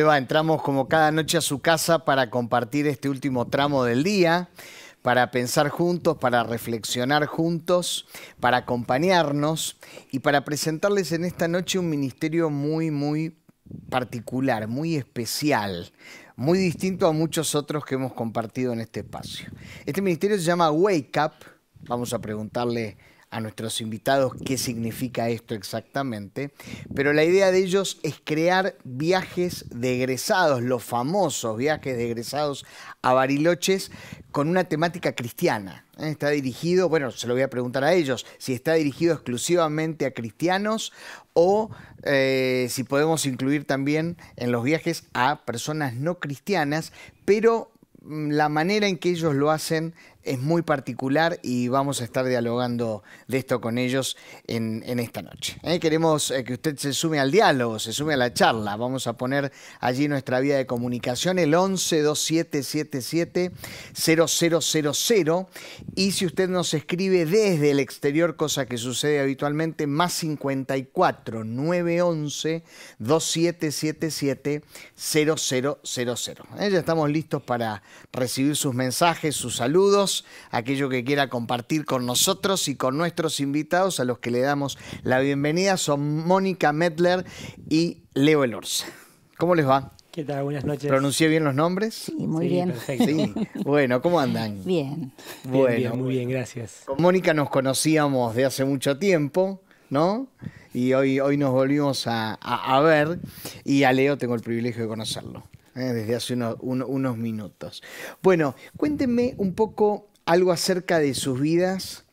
Entramos como cada noche a su casa para compartir este último tramo del día, para pensar juntos, para reflexionar juntos, para acompañarnos y para presentarles en esta noche un ministerio muy, muy particular, muy especial, muy distinto a muchos otros que hemos compartido en este espacio. Este ministerio se llama Wake Up. Vamos a preguntarle a nuestros invitados qué significa esto exactamente, pero la idea de ellos es crear viajes de egresados, los famosos viajes de egresados a Bariloches con una temática cristiana. ¿eh? Está dirigido, bueno, se lo voy a preguntar a ellos, si está dirigido exclusivamente a cristianos o eh, si podemos incluir también en los viajes a personas no cristianas, pero mm, la manera en que ellos lo hacen es muy particular y vamos a estar dialogando de esto con ellos en, esta noche. ¿eh? Queremos eh, que usted se sume al diálogo, se sume a la charla. Vamos a poner allí nuestra vía de comunicación, el 11 0000. Y si usted nos escribe desde el exterior, cosa que sucede habitualmente, más 54 911 2777 0000. Ya estamos listos para recibir sus mensajes, sus saludos aquello que quiera compartir con nosotros y con nuestros invitados, a los que le damos la bienvenida, son Mónica Metler y Leo Elorza. ¿Cómo les va? ¿Qué tal? Buenas noches. ¿Pronuncié bien los nombres? Sí, muy bien. Perfecto. Bueno, ¿cómo andan? Bien. bien, muy bien, gracias. Con Mónica nos conocíamos de hace mucho tiempo, ¿no? Y hoy, hoy nos volvimos a ver y a Leo tengo el privilegio de conocerlo. Eh, desde hace unos, unos minutos. Bueno, cuéntenme un poco algo acerca de sus vidas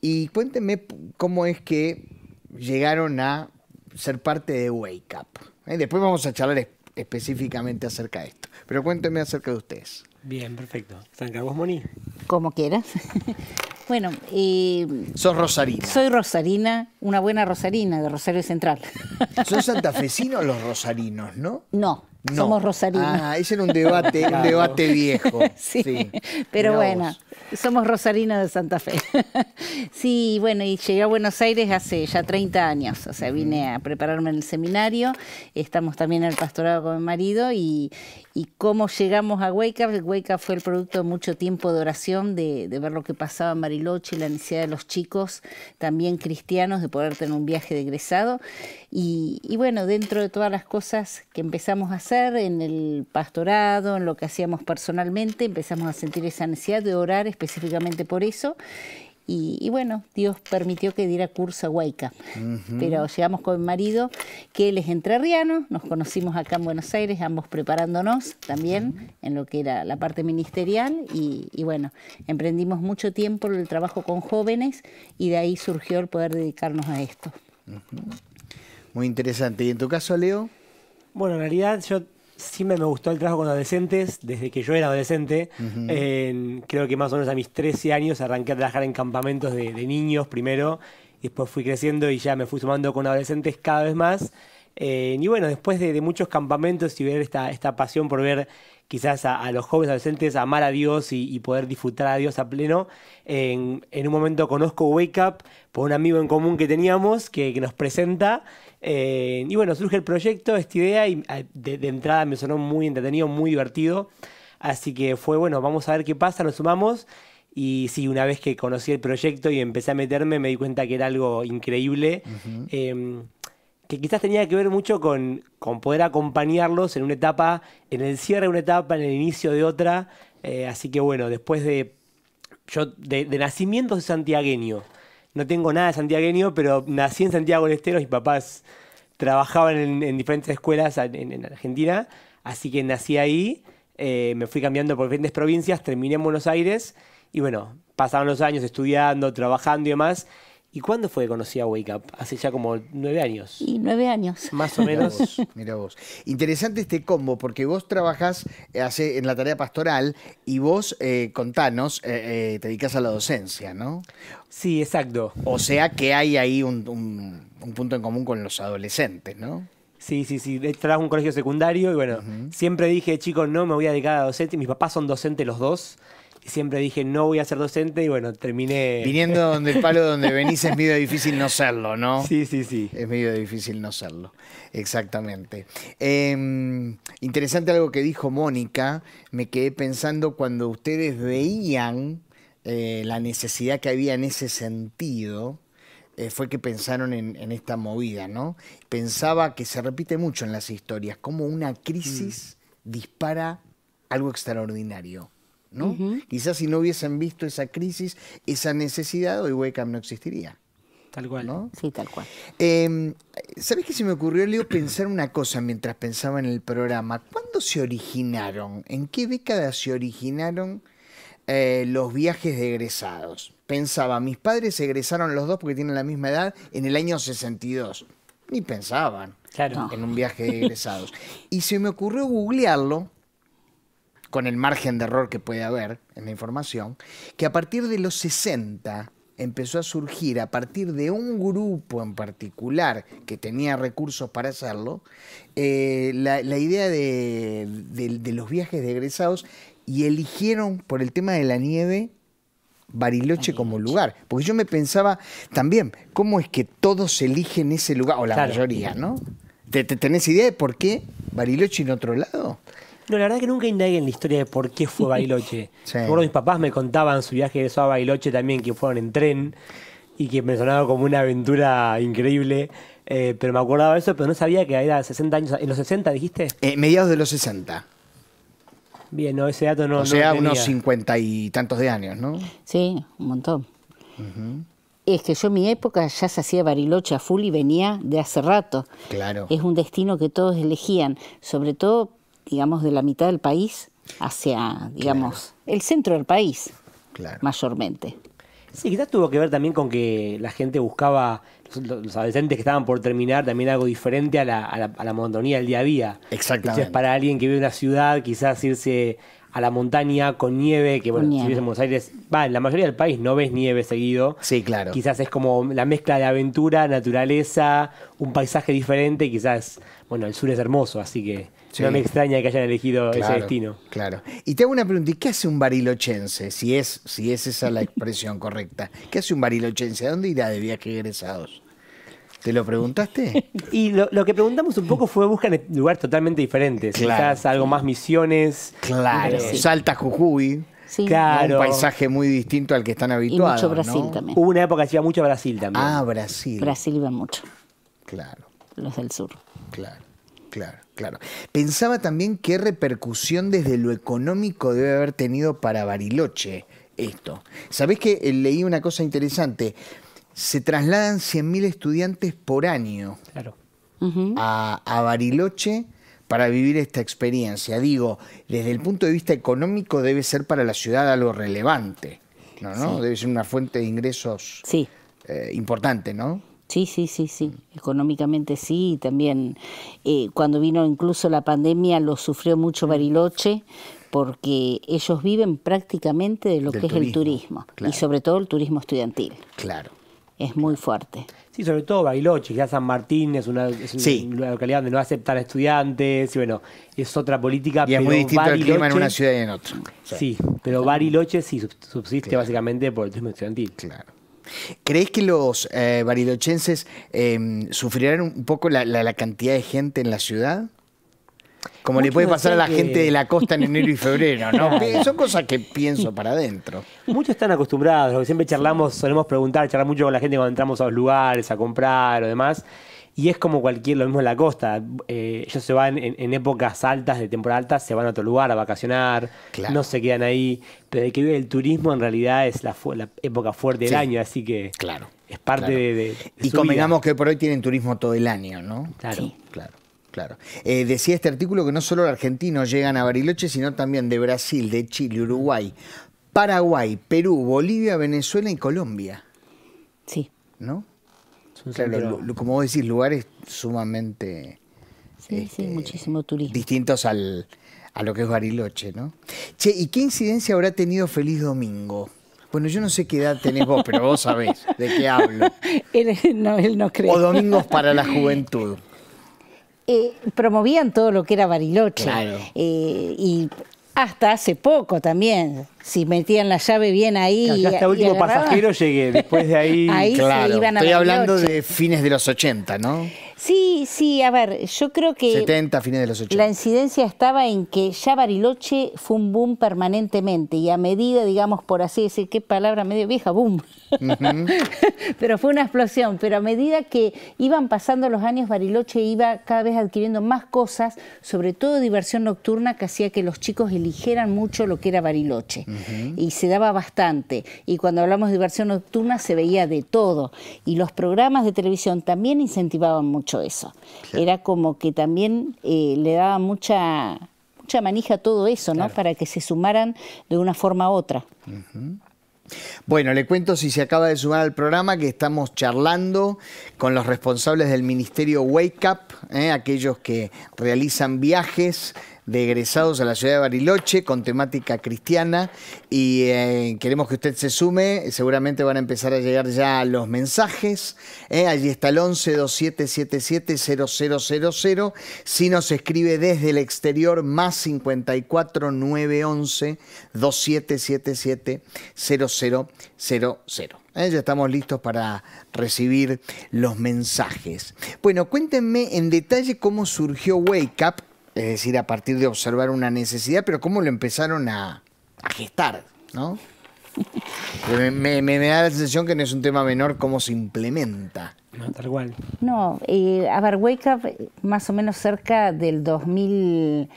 y cuéntenme cómo es que llegaron a ser parte de Wake Up. Eh, después vamos a charlar específicamente acerca de esto, pero cuéntenme acerca de ustedes. Bien, perfecto. vos, Moni. Como quieras. bueno, eh, rosarina. Soy rosarina, una buena rosarina de Rosario Central. ¿Son santafesinos los rosarinos, no? No, somos rosarinos. Ah, ese era un debate, un debate viejo. sí, pero bueno, somos rosarinos de Santa Fe. sí, bueno, y llegué a Buenos Aires hace ya 30 años, o sea, vine a prepararme en el seminario, estamos también en el pastorado con mi marido y, y cómo llegamos a Wake Up. Wake fue el producto de mucho tiempo de oración, de, ver lo que pasaba en y la necesidad de los chicos, también cristianos, de poder tener un viaje de egresado. Y, y, bueno, dentro de todas las cosas que empezamos a hacer en el pastorado, en lo que hacíamos personalmente, empezamos a sentir esa necesidad de orar específicamente por eso. Y, bueno, Dios permitió que diera curso a Huayca. Pero llegamos con mi marido, que él es entrerriano, nos conocimos acá en Buenos Aires, ambos preparándonos también en lo que era la parte ministerial. Y, bueno, emprendimos mucho tiempo el trabajo con jóvenes y de ahí surgió el poder dedicarnos a esto. Muy interesante. ¿Y en tu caso, Leo? Bueno, en realidad yo Sí me gustó el trabajo con adolescentes, desde que yo era adolescente. creo que más o menos a mis 13 años arranqué a trabajar en campamentos de, niños primero, y después fui creciendo y ya me fui sumando con adolescentes cada vez más. Eh, y bueno, después de, muchos campamentos y ver esta, esta pasión por ver quizás a, los jóvenes adolescentes amar a Dios y, poder disfrutar a Dios a pleno, en, un momento conozco Wake Up por un amigo en común que teníamos que nos presenta eh, y bueno, surge el proyecto, esta idea, y ah, de, entrada me sonó muy entretenido, muy divertido. Así que fue, bueno, vamos a ver qué pasa, nos sumamos. Y sí, una vez que conocí el proyecto y empecé a meterme, me di cuenta que era algo increíble. Em, que quizás tenía que ver mucho con, con, poder acompañarlos en una etapa, en el cierre de una etapa, en el inicio de otra. Eh, así que bueno, después de. Yo de, de nacimiento santiagueño no tengo nada de santiagueño, pero nací en Santiago del Estero, mis papás trabajaban en, diferentes escuelas en, Argentina, así que nací ahí, eh, me fui cambiando por diferentes provincias, terminé en Buenos Aires y bueno, pasaron los años estudiando, trabajando y demás, ¿Y cuándo fue que conocí a Wake Up? Hace ya como nueve años. Y nueve años. Más o menos. Mira vos, Interesante este combo, porque vos trabajás eh, hace, en la tarea pastoral y vos, eh, contanos, eh, te dedicas a la docencia, ¿no? Sí, exacto. O sea que hay ahí un, punto en común con los adolescentes, ¿no? Sí, sí, sí. Trabajo en un colegio secundario y bueno, siempre dije, chicos, no me voy a dedicar a docente. Mis papás son docentes los dos siempre dije no voy a ser docente y bueno, terminé. Viniendo donde el palo donde venís es medio difícil no serlo, ¿no? Sí, sí, sí. Es medio difícil no serlo. Exactamente. Em, interesante algo que dijo Mónica. Me quedé pensando cuando ustedes veían eh, la necesidad que había en ese sentido. Eh, fue que pensaron en, esta movida, ¿no? Pensaba que se repite mucho en las historias, como una crisis mm. dispara algo extraordinario. Quizás si no hubiesen visto esa crisis, esa necesidad, hoy Webcam no existiría. Tal cual. ¿no? Sí, tal cual. Em, ¿Sabes qué se me ocurrió, Leo, pensar una cosa mientras pensaba en el programa? ¿Cuándo se originaron? ¿En qué década se originaron eh, los viajes de egresados? Pensaba, mis padres egresaron los dos porque tienen la misma edad en el año 62. Ni pensaban claro. en un viaje de egresados. y se me ocurrió googlearlo con el margen de error que puede haber en la información, que a partir de los 60 empezó a surgir a partir de un grupo en particular que tenía recursos para hacerlo, eh, la, idea de, los viajes de egresados y eligieron por el tema de la nieve Bariloche, como lugar. Porque yo me pensaba también, ¿cómo es que todos eligen ese lugar? O la mayoría, ¿no? ¿Te, tenés idea de por qué Bariloche en otro lado? No, la verdad que nunca indagué en la historia de por qué fue Bariloche. sí. mis papás me contaban su viaje de eso a Bariloche también, que fueron en tren y que me sonaba como una aventura increíble. Eh, pero me acordaba de eso, pero no sabía que era 60 años. ¿En los 60 dijiste? Eh, mediados de los 60. Bien, no, ese dato no. O sea, unos cincuenta y tantos de años, ¿no? Sí, un montón. Es que yo en mi época ya se hacía Bariloche a full y venía de hace rato. Claro. Es un destino que todos elegían, sobre todo digamos, de la mitad del país hacia, digamos, el centro del país, mayormente. Sí, quizás tuvo que ver también con que la gente buscaba, los adolescentes que estaban por terminar, también algo diferente a la, a la, monotonía del día a día. Exactamente. Entonces, para alguien que vive en una ciudad, quizás irse a la montaña con nieve, que bueno, si vives en Buenos Aires, va, en la mayoría del país no ves nieve seguido. Sí, claro. Quizás es como la mezcla de aventura, naturaleza, un paisaje diferente, quizás, bueno, el sur es hermoso, así que no me extraña que hayan elegido ese destino. Claro. Y te hago una pregunta, ¿y qué hace un barilochense? Si es, si es esa la expresión correcta. ¿Qué hace un barilochense? ¿A dónde irá de viaje egresados? ¿Te lo preguntaste? Y lo, que preguntamos un poco fue buscan lugares totalmente diferentes. Quizás algo más misiones. Claro. Salta Jujuy. Sí. Claro. Un paisaje muy distinto al que están habituados. mucho Brasil también. Hubo una época que iba mucho a Brasil también. Ah, Brasil. Brasil iba mucho. Claro. Los del sur. Claro, claro. Claro. Pensaba también qué repercusión desde lo económico debe haber tenido para Bariloche esto. Sabés que eh, leí una cosa interesante. Se trasladan 100.000 estudiantes por año a, Bariloche para vivir esta experiencia. Digo, desde el punto de vista económico debe ser para la ciudad algo relevante. ¿no? no? Debe ser una fuente de ingresos sí. Eh, importante, ¿no? Sí, sí, sí, sí. Mm. Económicamente sí, también eh, cuando vino incluso la pandemia lo sufrió mucho mm. Bariloche porque ellos viven prácticamente de lo que es el turismo y sobre todo el turismo estudiantil. Claro. Es muy fuerte. Sí, sobre todo Bariloche, ya San Martín es una, localidad donde no aceptan estudiantes, y bueno, es otra política. Y pero es muy distinto en una ciudad y en otra. Sí, pero Bariloche sí subsiste básicamente por el turismo estudiantil. Claro. ¿Crees que los eh, barilochenses em, sufrirán un poco la, cantidad de gente en la ciudad? Como le puede pasar a la gente de la costa en enero y febrero, ¿no? Son cosas que pienso para adentro. Muchos están acostumbrados, siempre charlamos, solemos preguntar, charlar mucho con la gente cuando entramos a los lugares, a comprar o demás. Y es como cualquier, lo mismo en la costa. Eh, ellos se van en, épocas altas, de temporada alta, se van a otro lugar a vacacionar, no se quedan ahí. Pero de que vive el turismo en realidad es la, época fuerte del año, así que claro, es parte de, Y que por hoy tienen turismo todo el año, ¿no? Claro. claro. Claro. Eh, decía este artículo que no solo los argentinos llegan a Bariloche, sino también de Brasil, de Chile, Uruguay, Paraguay, Perú, Bolivia, Venezuela y Colombia. Sí. ¿No? claro, como vos decís, lugares sumamente... Este, muchísimo Distintos a lo que es Bariloche, ¿no? Che, ¿y qué incidencia habrá tenido Feliz Domingo? Bueno, yo no sé qué edad tenés vos, pero vos sabés de qué hablo. él, no, cree. O Domingos para la Juventud. Eh, promovían todo lo que era Bariloche. Claro. Eh, y hasta hace poco también. Si metían la llave bien ahí. hasta último pasajero llegué, después de ahí. claro. Estoy hablando de fines de los 80, ¿no? Sí, sí, a ver, yo creo que. 70, fines de los 80. La incidencia estaba en que ya Bariloche fue un boom permanentemente y a medida, digamos, por así decir, qué palabra medio vieja, boom. pero fue una explosión. Pero a medida que iban pasando los años, Bariloche iba cada vez adquiriendo más cosas, sobre todo diversión nocturna, que hacía que los chicos eligieran mucho lo que era Bariloche. Y se daba bastante. Y cuando hablamos de diversión nocturna, se veía de todo. Y los programas de televisión también incentivaban mucho eso. Era como que también eh, le daba mucha mucha manija todo eso, ¿no? Para que se sumaran de una forma u otra. Bueno, le cuento si se acaba de sumar al programa que estamos charlando con los responsables del Ministerio Wake Up, ¿eh? aquellos que realizan viajes de egresados a la ciudad de Bariloche con temática cristiana y eh, queremos que usted se sume. Seguramente van a empezar a llegar ya los mensajes. ¿eh? allí está el 11 2777 0000. Si nos escribe desde el exterior, más 54 911 2777 0000. ya estamos listos para recibir los mensajes. Bueno, cuéntenme en detalle cómo surgió Wake Up es decir, a partir de observar una necesidad, pero cómo lo empezaron a, gestar, ¿no? Me, da la sensación que no es un tema menor cómo se implementa. No, tal cual. No, a ver, Wake Up, más o menos cerca del 2000.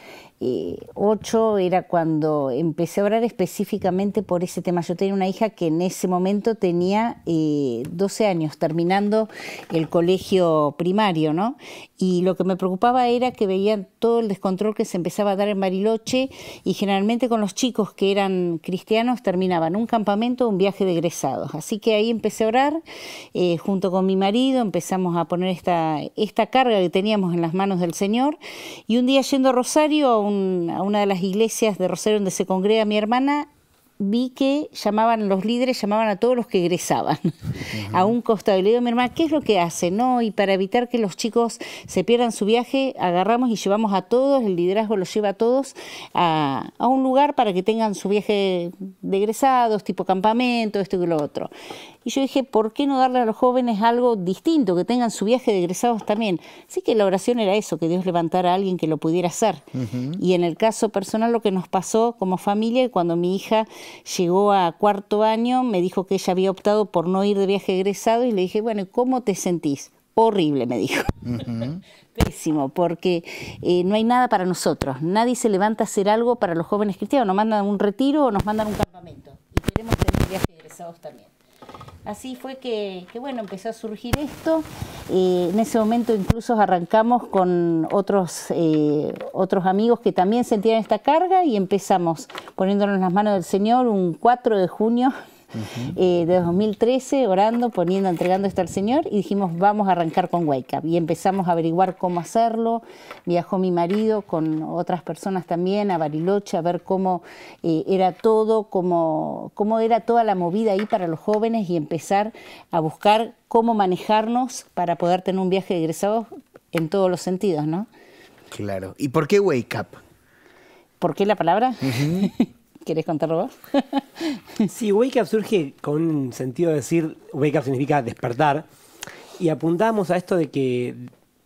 8 era cuando empecé a orar específicamente por ese tema. Yo tenía una hija que en ese momento tenía 12 eh, años, terminando el colegio primario, ¿no? Y lo que me preocupaba era que veían todo el descontrol que se empezaba a dar en Bariloche y generalmente con los chicos que eran cristianos terminaban un campamento un viaje de egresados. Así que ahí empecé a orar eh, junto con mi marido, empezamos a poner esta, esta carga que teníamos en las manos del Señor y un día yendo a Rosario, a una de las iglesias de Rosario donde se congrega mi hermana, vi que llamaban los líderes, llamaban a todos los que egresaban a un costado. le digo a mi hermana, ¿qué es lo que hace? No, y para evitar que los chicos se pierdan su viaje, agarramos y llevamos a todos, el liderazgo los lleva a todos a, a un lugar para que tengan su viaje de egresados, tipo campamento, esto y lo otro. Y yo dije, ¿por qué no darle a los jóvenes algo distinto, que tengan su viaje de egresados también? Así que la oración era eso, que Dios levantara a alguien que lo pudiera hacer. Y en el caso personal, lo que nos pasó como familia, cuando mi hija llegó a cuarto año, me dijo que ella había optado por no ir de viaje egresado y le dije, bueno, ¿cómo te sentís? horrible, me dijo. Pésimo, porque eh, no hay nada para nosotros. Nadie se levanta a hacer algo para los jóvenes cristianos. Nos mandan un retiro o nos mandan un campamento. Y queremos tener viajes egresados también. Así fue que, bueno, empezó a surgir esto. Eh, en ese momento incluso arrancamos con otros, eh, otros amigos que también sentían esta carga y empezamos poniéndonos en las manos del Señor un 4 de junio eh, de 2013, orando, poniendo, entregando esto al Señor y dijimos, vamos a arrancar con Wake Up. Y empezamos a averiguar cómo hacerlo. Viajó mi marido con otras personas también a Bariloche a ver cómo eh, era todo, cómo, era toda la movida ahí para los jóvenes y empezar a buscar cómo manejarnos para poder tener un viaje de egresados en todos los sentidos, ¿no? Claro. ¿Y por qué Wake Up? ¿Por qué la palabra? ¿Querés contarlo vos? sí, Wake Up surge con un sentido de decir, Wake Up significa despertar, y apuntamos a esto de que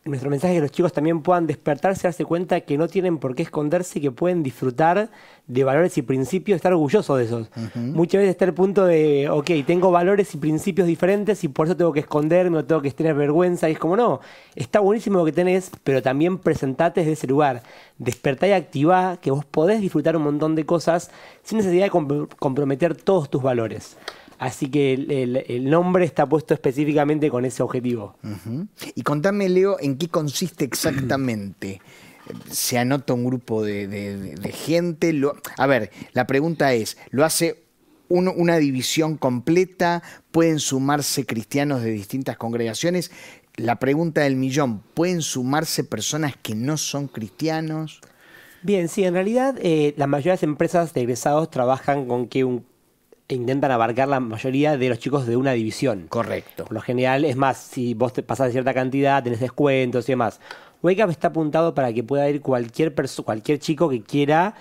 nuestro mensaje es que los chicos también puedan despertarse, darse cuenta que no tienen por qué esconderse y que pueden disfrutar de valores y principios, estar orgullosos de esos. Muchas veces está el punto de, ok, tengo valores y principios diferentes y por eso tengo que esconderme o tengo que tener vergüenza. Y es como, no, está buenísimo lo que tenés, pero también presentate desde ese lugar. Despertá y activá que vos podés disfrutar un montón de cosas sin necesidad de comprometer todos tus valores. Así que el, nombre está puesto específicamente con ese objetivo. Y contame, Leo, en qué consiste exactamente. Se anota un grupo de, gente. Lo... a ver, la pregunta es, ¿lo hace una división completa? ¿Pueden sumarse cristianos de distintas congregaciones? La pregunta del millón, ¿pueden sumarse personas que no son cristianos? Bien, sí, en realidad eh, las mayores empresas de egresados trabajan con que un e intentan abarcar la mayoría de los chicos de una división. Correcto. lo general, es más, si vos te pasás cierta cantidad, tenés descuentos y demás. Wake Up está apuntado para que pueda ir cualquier, cualquier chico que quiera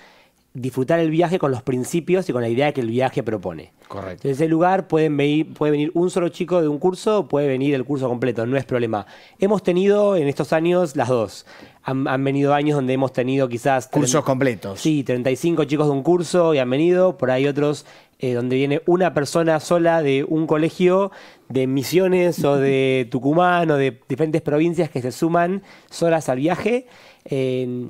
disfrutar el viaje con los principios y con la idea que el viaje propone. Correcto. Desde ese lugar pueden venir, puede venir un solo chico de un curso, puede venir el curso completo, no es problema. Hemos tenido en estos años las dos han, venido años donde hemos tenido quizás... Cursos completos. Sí, 35 chicos de un curso y han venido, por ahí otros eh, donde viene una persona sola de un colegio de Misiones o de Tucumán o de diferentes provincias que se suman solas al viaje. Eh,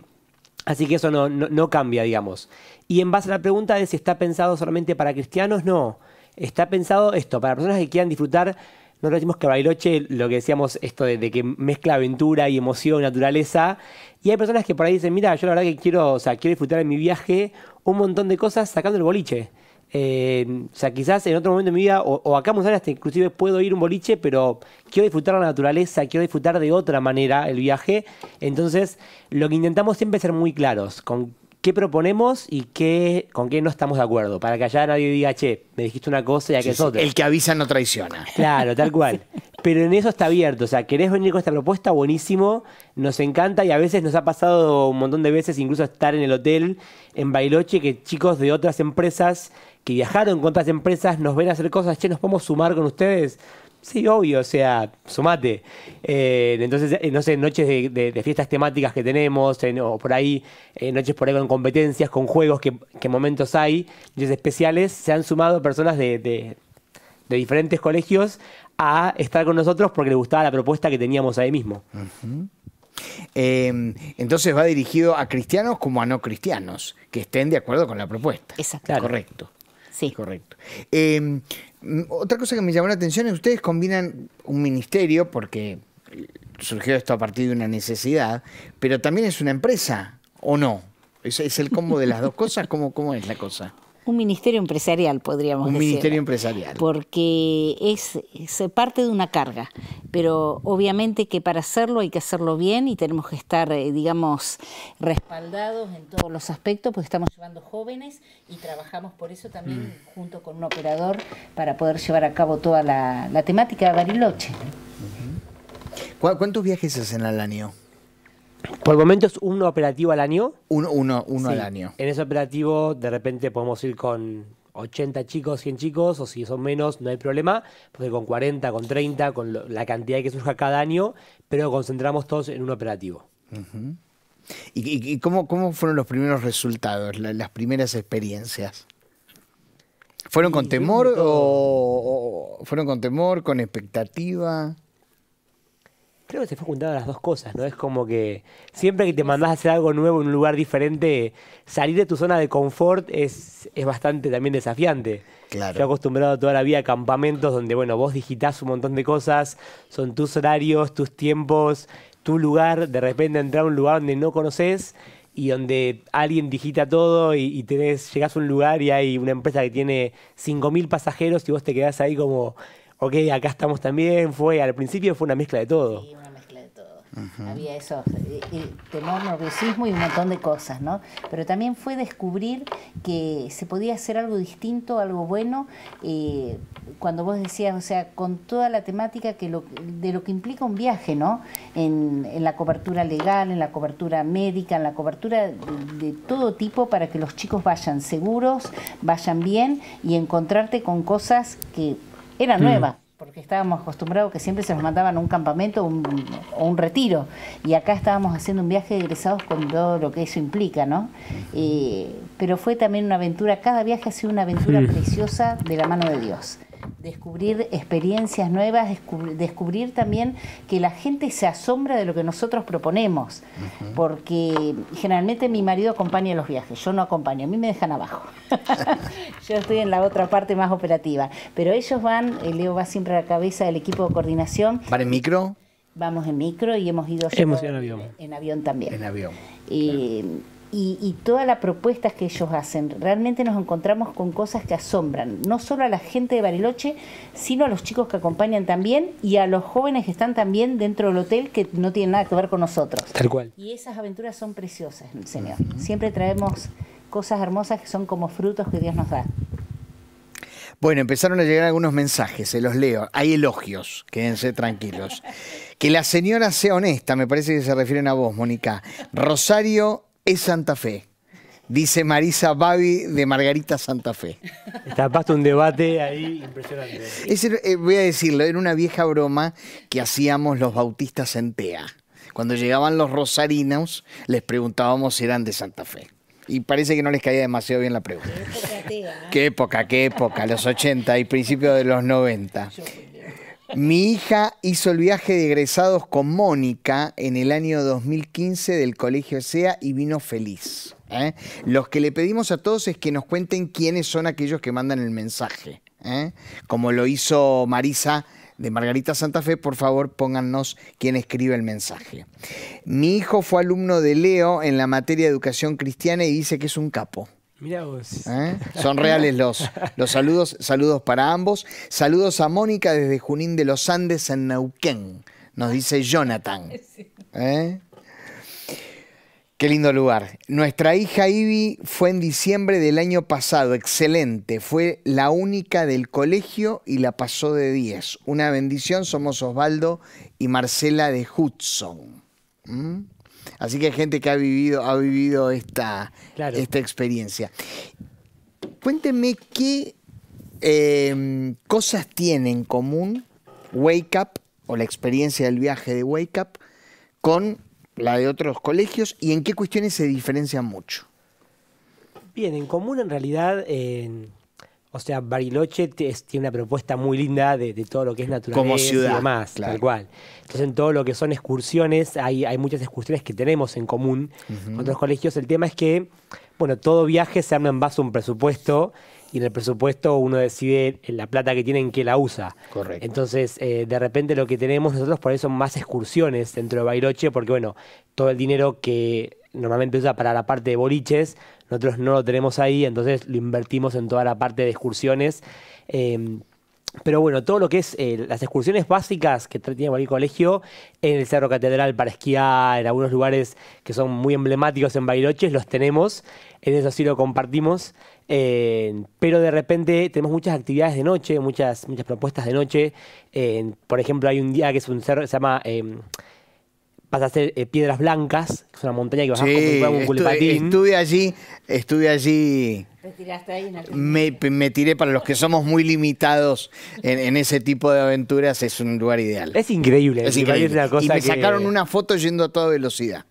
así que eso no cambia, digamos. Y en base a la pregunta de si está pensado solamente para cristianos, no. Está pensado esto, para personas que quieran disfrutar nosotros decimos que Bariloche, lo que decíamos, esto de, que mezcla aventura y emoción, naturaleza. Y hay personas que por ahí dicen, mira, yo la verdad que quiero, o sea, quiero disfrutar en mi viaje un montón de cosas sacando el boliche. Eh, o sea, quizás en otro momento de mi vida, o, acá en Buenos hasta inclusive puedo ir un boliche, pero quiero disfrutar la naturaleza, quiero disfrutar de otra manera el viaje. Entonces, lo que intentamos siempre es ser muy claros con qué proponemos y qué, con qué no estamos de acuerdo. Para que allá nadie diga, che, me dijiste una cosa y aquí es otra. El que avisa no traiciona. Claro, tal cual. Pero en eso está abierto. O sea, querés venir con esta propuesta, buenísimo. Nos encanta y a veces nos ha pasado un montón de veces, incluso estar en el hotel en Bailoche, que chicos de otras empresas que viajaron con otras empresas nos ven a hacer cosas, che, nos podemos sumar con ustedes. Sí, obvio, o sea, sumate. Eh, entonces, eh, no sé, noches de, fiestas temáticas que tenemos, o por ahí, eh, noches por ahí con competencias, con juegos que, momentos hay, noches especiales, se han sumado personas de, diferentes colegios a estar con nosotros porque les gustaba la propuesta que teníamos ahí mismo. Em, entonces va dirigido a cristianos como a no cristianos, que estén de acuerdo con la propuesta. Exacto. Correcto. Sí. Correcto. Em, mm, otra cosa que me llamó la atención es ustedes combinan un ministerio, porque surgió esto a partir de una necesidad, pero también es una empresa, ¿o no? ¿Es, es el combo de las dos cosas? ¿Cómo, ¿Cómo es la cosa? un ministerio empresarial, podríamos decir. Un ministerio empresarial. Porque es, es, parte de una carga, pero obviamente que para hacerlo hay que hacerlo bien y tenemos que estar, eh, digamos, respaldados en todos los aspectos, porque estamos llevando jóvenes y trabajamos por eso también mm. junto con un operador para poder llevar a cabo toda la, la temática de Bariloche. ¿Cuántos viajes hacen al año? Por momento el es uno operativo al año. Uno, uno, uno al año. En ese operativo, de repente podemos ir con 80 chicos, 100 chicos, o si son menos, no hay problema, porque con 40, con 30, con la cantidad que surja cada año, pero concentramos todos en un operativo. ¿Y, cómo, fueron los primeros resultados, las primeras experiencias? ¿Fueron con temor o, o, fueron con temor, con expectativa? creo que se fue juntando las dos cosas, ¿no? Es como que siempre que te mandás a hacer algo nuevo en un lugar diferente, salir de tu zona de confort es, es bastante también desafiante. Claro. Yo acostumbrado toda la vida a campamentos donde, bueno, vos digitás un montón de cosas, son tus horarios, tus tiempos, tu lugar, de repente entrar a un lugar donde no conoces y donde alguien digita todo y, y tenés, llegás a un lugar y hay una empresa que tiene 5.000 pasajeros y vos te quedás ahí como ok, acá estamos también, fue, al principio fue una mezcla de todo. Sí, una mezcla de todo. Había eso, temor, nerviosismo y un montón de cosas, ¿no? Pero también fue descubrir que se podía hacer algo distinto, algo bueno, eh, cuando vos decías, o sea, con toda la temática que lo, de lo que implica un viaje, ¿no? En, la cobertura legal, en la cobertura médica, en la cobertura de, todo tipo para que los chicos vayan seguros, vayan bien y encontrarte con cosas que era mm. nueva. Porque estábamos acostumbrados que siempre se nos mandaban a un campamento o un, retiro. Y acá estábamos haciendo un viaje de egresados con todo lo que eso implica, ¿no? Eh, pero fue también una aventura, cada viaje ha sido una aventura preciosa de la mano de Dios descubrir experiencias nuevas, descubrir, también que la gente se asombra de lo que nosotros proponemos, porque generalmente mi marido acompaña los viajes, yo no acompaño, a mí me dejan abajo, yo estoy en la otra parte más operativa, pero ellos van, eh, Leo va siempre a la cabeza del equipo de coordinación. ¿Van en micro? Vamos en micro y hemos ido... en avión. también. En avión y, todas las propuestas que ellos hacen. Realmente nos encontramos con cosas que asombran, no solo a la gente de Bariloche, sino a los chicos que acompañan también y a los jóvenes que están también dentro del hotel que no tienen nada que ver con nosotros. Tal cual. Y esas aventuras son preciosas, Señor. Siempre traemos cosas hermosas que son como frutos que Dios nos da. Bueno, empezaron a llegar algunos mensajes, se los leo. Hay elogios, quédense tranquilos. que la señora sea honesta, me parece que se refieren a vos, Mónica. Rosario es Santa Fe. Dice Marisa Babi de Margarita Santa Fe. Tapaste un debate ahí impresionante. Eh, voy a decirlo, era una vieja broma que hacíamos los bautistas en TEA. Cuando llegaban los rosarinos, les preguntábamos si eran de Santa Fe. Y parece que no les caía demasiado bien la pregunta. Qué época, ¿eh? qué época, los 80 y principios de los 90. Mi hija hizo el viaje de egresados con Mónica en el año 2015 del Colegio SEA y vino feliz. Lo ¿eh? Los que le pedimos a todos es que nos cuenten quiénes son aquellos que mandan el mensaje. ¿eh? Como lo hizo Marisa de Margarita Santa Fe, por favor pónganos quién escribe el mensaje. Mi hijo fue alumno de Leo en la materia de educación cristiana y dice que es un capo. Mira vos. ¿Eh? Son reales los, los saludos. Saludos para ambos. Saludos a Mónica desde Junín de los Andes en Neuquén. Nos dice Jonathan. ¿Eh? Qué lindo lugar. Nuestra hija Ivy fue en diciembre del año pasado, excelente. Fue la única del colegio y la pasó de 10. Una bendición, somos Osvaldo y Marcela de Hudson. ¿Mm? Así que hay gente que ha vivido, ha vivido esta, esta experiencia. Cuéntenme qué em, cosas tiene en común Wake Up o la experiencia del viaje de Wake Up con la de otros colegios y en qué cuestiones se diferencian mucho. Bien, en común en realidad, o sea, Bariloche tiene una propuesta muy linda de, todo lo que es naturaleza y demás, tal cual. Entonces, en todo lo que son excursiones, hay, muchas excursiones que tenemos en común con otros colegios. El tema es que, bueno, todo viaje se arma en base a un presupuesto y en el presupuesto uno decide la plata que tiene en qué la usa. Correcto. Entonces, eh, de repente lo que tenemos nosotros por eso son más excursiones dentro de Bariloche, porque, bueno, todo el dinero que normalmente usa para la parte de boliches, nosotros no lo tenemos ahí, entonces lo invertimos en toda la parte de excursiones. Em, pero bueno, todo lo que es eh, las excursiones básicas que tiene cualquier colegio, en el Cerro Catedral para esquiar, en algunos lugares que son muy emblemáticos en Bailoches, los tenemos, en eso sí lo compartimos. Em, pero de repente tenemos muchas actividades de noche, muchas, muchas propuestas de noche. Em, por ejemplo, hay un día que es un cerro, que se llama vas a hacer eh, Piedras Blancas, que es una montaña que vas a un culipatín. Estuve allí, estuve allí. tiré tiraste ahí me, tiré para los que somos muy limitados en, ese tipo de aventuras, es un lugar ideal. Es increíble. Es increíble. cosa y me sacaron una foto yendo a toda velocidad.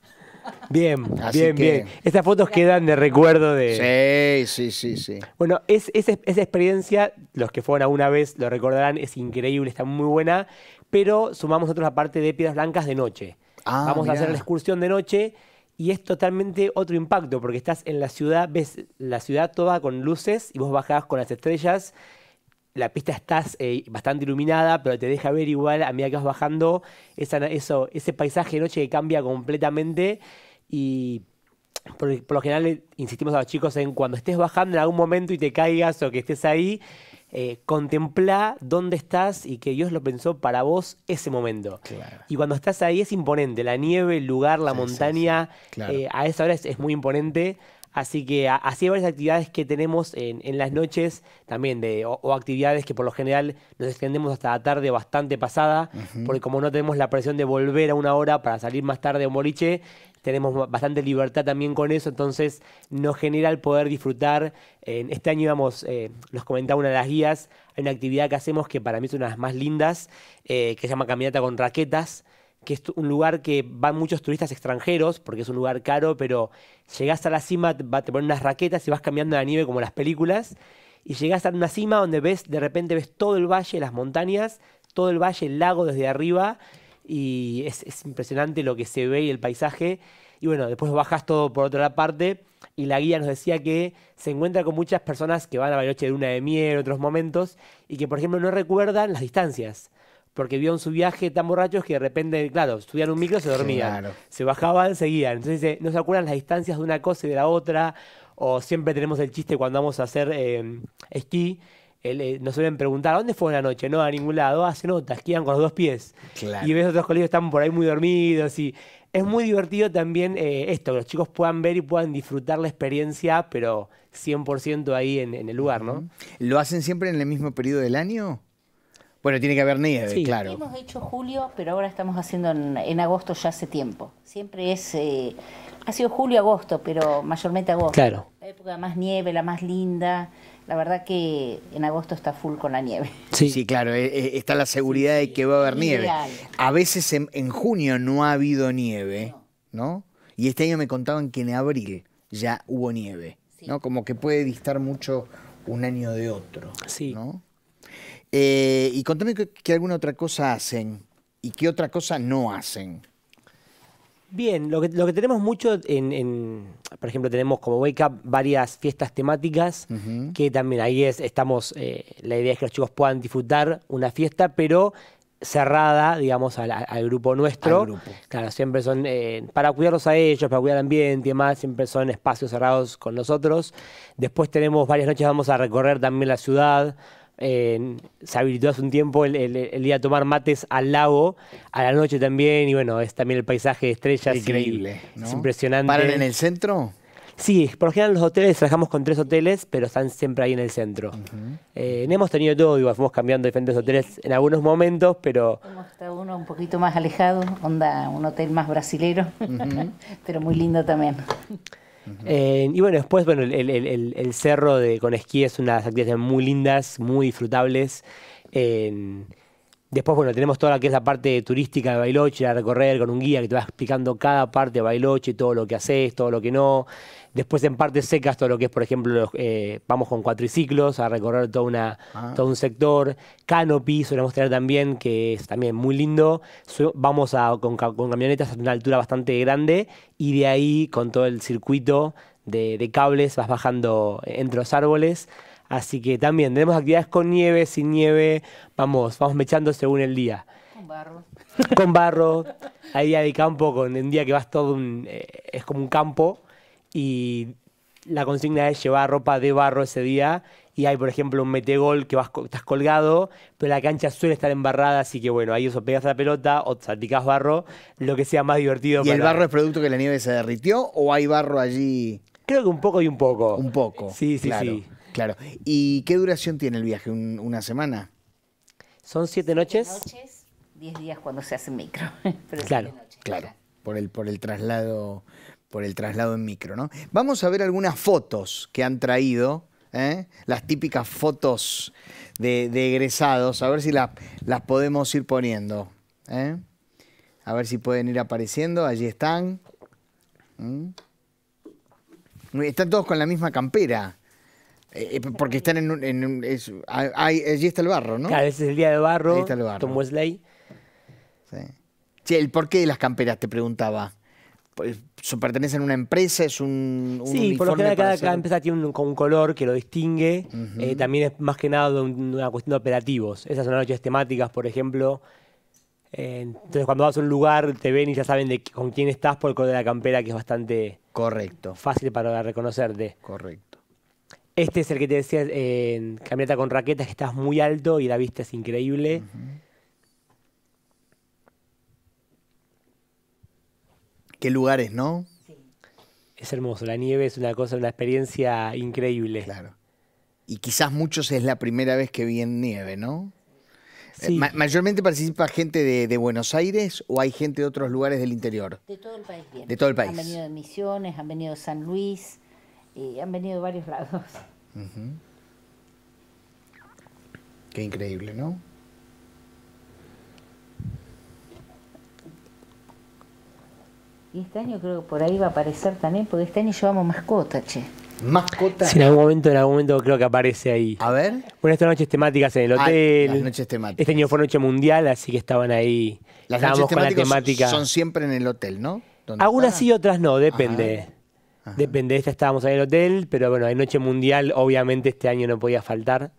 Bien, bien, bien. Estas fotos quedan de recuerdo de. Sí, sí, sí, sí. Bueno, esa experiencia, los que fueron alguna vez lo recordarán, es increíble, está muy buena. Pero sumamos otra la parte de Piedras Blancas de noche. Ah, Vamos a hacer la excursión de noche y es totalmente otro impacto porque estás en la ciudad, ves la ciudad toda con luces y vos bajás con las estrellas. La pista está eh, bastante iluminada, pero te deja ver igual a medida que vas bajando eso, ese paisaje de noche que cambia completamente. Y por lo general insistimos a los chicos en cuando estés bajando en algún momento y te caigas o que estés ahí, eh, contempla dónde estás y que Dios lo pensó para vos ese momento. Y cuando estás ahí es imponente, la nieve, el lugar, la montaña, eh, a esa hora es, muy imponente Así que así hay varias actividades que tenemos en, las noches también, de, o, actividades que por lo general nos extendemos hasta la tarde bastante pasada, porque como no tenemos la presión de volver a una hora para salir más tarde a un boliche, tenemos bastante libertad también con eso, entonces nos genera el poder disfrutar. En este año íbamos, eh, nos comentaba una de las guías, hay una actividad que hacemos que para mí es una de las más lindas, eh, que se llama Caminata con Raquetas que es un lugar que van muchos turistas extranjeros, porque es un lugar caro, pero llegás a la cima, te ponen unas raquetas y vas cambiando la nieve como las películas, y llegás a una cima donde ves, de repente ves todo el valle, las montañas, todo el valle, el lago desde arriba, y es, impresionante lo que se ve y el paisaje. Y bueno, después bajas todo por otra parte, y la guía nos decía que se encuentra con muchas personas que van a la noche de luna de miel en otros momentos, y que por ejemplo no recuerdan las distancias porque vio en su viaje tan borrachos que de repente, claro, subían un micro, y se dormían, se bajaban, seguían. Entonces no se acuerdan las distancias de una cosa y de la otra, o siempre tenemos el chiste cuando vamos a hacer em, esquí, eh, nos suelen preguntar, dónde fue la noche? No, a ningún lado, hacen ah, esquían con los dos pies. Y ves otros colegios están por ahí muy dormidos y es muy divertido también eh, esto, que los chicos puedan ver y puedan disfrutar la experiencia, pero 100% ahí en, en, el lugar, ¿no? ¿Lo hacen siempre en el mismo periodo del año? Bueno, tiene que haber nieve, claro. Hemos hecho julio, pero ahora estamos haciendo en, agosto ya hace tiempo. Siempre es, eh, ha sido julio-agosto, pero mayormente agosto. Claro. La época más nieve, la más linda. La verdad que en agosto está full con la nieve. Sí, sí claro, eh, eh, está la seguridad de que va a haber nieve. A veces en, junio no ha habido nieve, no. Y este año me contaban que en abril ya hubo nieve, ¿no? Como que puede distar mucho un año de otro, sí. ¿no? Eh, y contame qué, alguna otra cosa hacen y qué otra cosa no hacen. Bien, lo que, lo que, tenemos mucho en, por ejemplo, tenemos como Wake Up varias fiestas temáticas, que también ahí es, estamos, eh, la idea es que los chicos puedan disfrutar una fiesta, pero cerrada, digamos, al, grupo nuestro. Claro, siempre son, eh, para cuidarlos a ellos, para cuidar el ambiente y demás, siempre son espacios cerrados con nosotros. Después tenemos varias noches, vamos a recorrer también la ciudad, se habilitó hace un tiempo el, día ir a tomar mates al lago, a la noche también, y bueno, es también el paisaje de estrellas. Increíble. Es impresionante. ¿Paran en el centro? Sí, por lo general los hoteles, trabajamos con tres hoteles, pero están siempre ahí en el centro. Eh, no hemos tenido todo, digo, fuimos cambiando diferentes hoteles en algunos momentos, pero... Hemos estado uno un poquito más alejado, onda, un hotel más brasilero, pero muy lindo también. Eh, y bueno, después, bueno, el, cerro de, con esquí es unas actividades muy lindas, muy disfrutables. Después, bueno, tenemos toda la que es la parte turística de Bailoche, a recorrer con un guía que te va explicando cada parte de Bailoche, todo lo que haces, todo lo que no. Después, en partes secas, todo lo que es, por ejemplo, eh, vamos con cuatriciclos a recorrer toda ah. todo un sector. Canopy solemos tener también, que es también muy lindo. Vamos con, camionetas a una altura bastante grande y de ahí, con todo el circuito de cables, vas bajando entre los árboles. Así que también tenemos actividades con nieve, sin nieve, vamos, vamos mechando según el día. Con barro. Con barro, hay día de campo, con un día que vas todo, un, eh, es como un campo y la consigna es llevar ropa de barro ese día y hay, por ejemplo, un metegol que vas, estás colgado, pero la cancha suele estar embarrada, así que bueno, ahí eso, pegas la pelota o salticas barro, lo que sea más divertido. ¿Y el barro es producto que la nieve se derritió o hay barro allí? Creo que un poco y un poco. Un poco. Sí, sí, sí. Claro. ¿Y qué duración tiene el viaje? ¿Una semana? Son siete noches. noches, diez días cuando se hace micro. claro, claro. Por el, por el traslado por el traslado en micro, ¿no? Vamos a ver algunas fotos que han traído, ¿eh? las típicas fotos de, egresados, a ver si las podemos ir poniendo. ¿eh? A ver si pueden ir apareciendo, allí están. ¿Mm? Están todos con la misma campera. Eh, eh, porque están en un. allí está el barro, ¿no? Claro, ese es el día del barro. Ahí está el Tom Wesley. Sí. sí. el porqué de las camperas, te preguntaba. Pues, ¿Pertenecen a una empresa? ¿Es un, Sí, por lo general cada, empresa tiene un, color que lo distingue. Eh, también es más que nada una cuestión de operativos. Esas son las noches temáticas, por ejemplo. entonces cuando vas a un lugar te ven y ya saben de, con quién estás por el color de la campera, que es bastante... Correcto. Fácil para reconocerte. Correcto. Este es el que te decía en Camioneta con Raquetas, que estás muy alto y la vista es increíble. Qué lugares, ¿no? Es hermoso, la nieve es una cosa, una experiencia increíble. Claro. Y quizás muchos es la primera vez que vi nieve, ¿no? Eh, sí. ¿Mayormente participa gente de, Buenos Aires o hay gente de otros lugares del interior? De todo el país. Bien. De todo el país. Han venido de Misiones, han venido de San Luis, y han venido varios lados. Qué increíble, ¿no? Y este año creo que por ahí va a aparecer también, porque este año llevamos mascota, che. ¿Mascota? Sí, en algún momento, en algún momento creo que aparece ahí. A ver. Bueno, estas noches temáticas en el hotel. noches temáticas. Este año fue noche mundial, así que estaban ahí. Las noches temáticas la temática. son siempre en el hotel, ¿no? Algunas sí, otras no, depende. Ah. Depende, esta estábamos en el hotel, pero bueno, hay noche mundial, obviamente este año no podía faltar.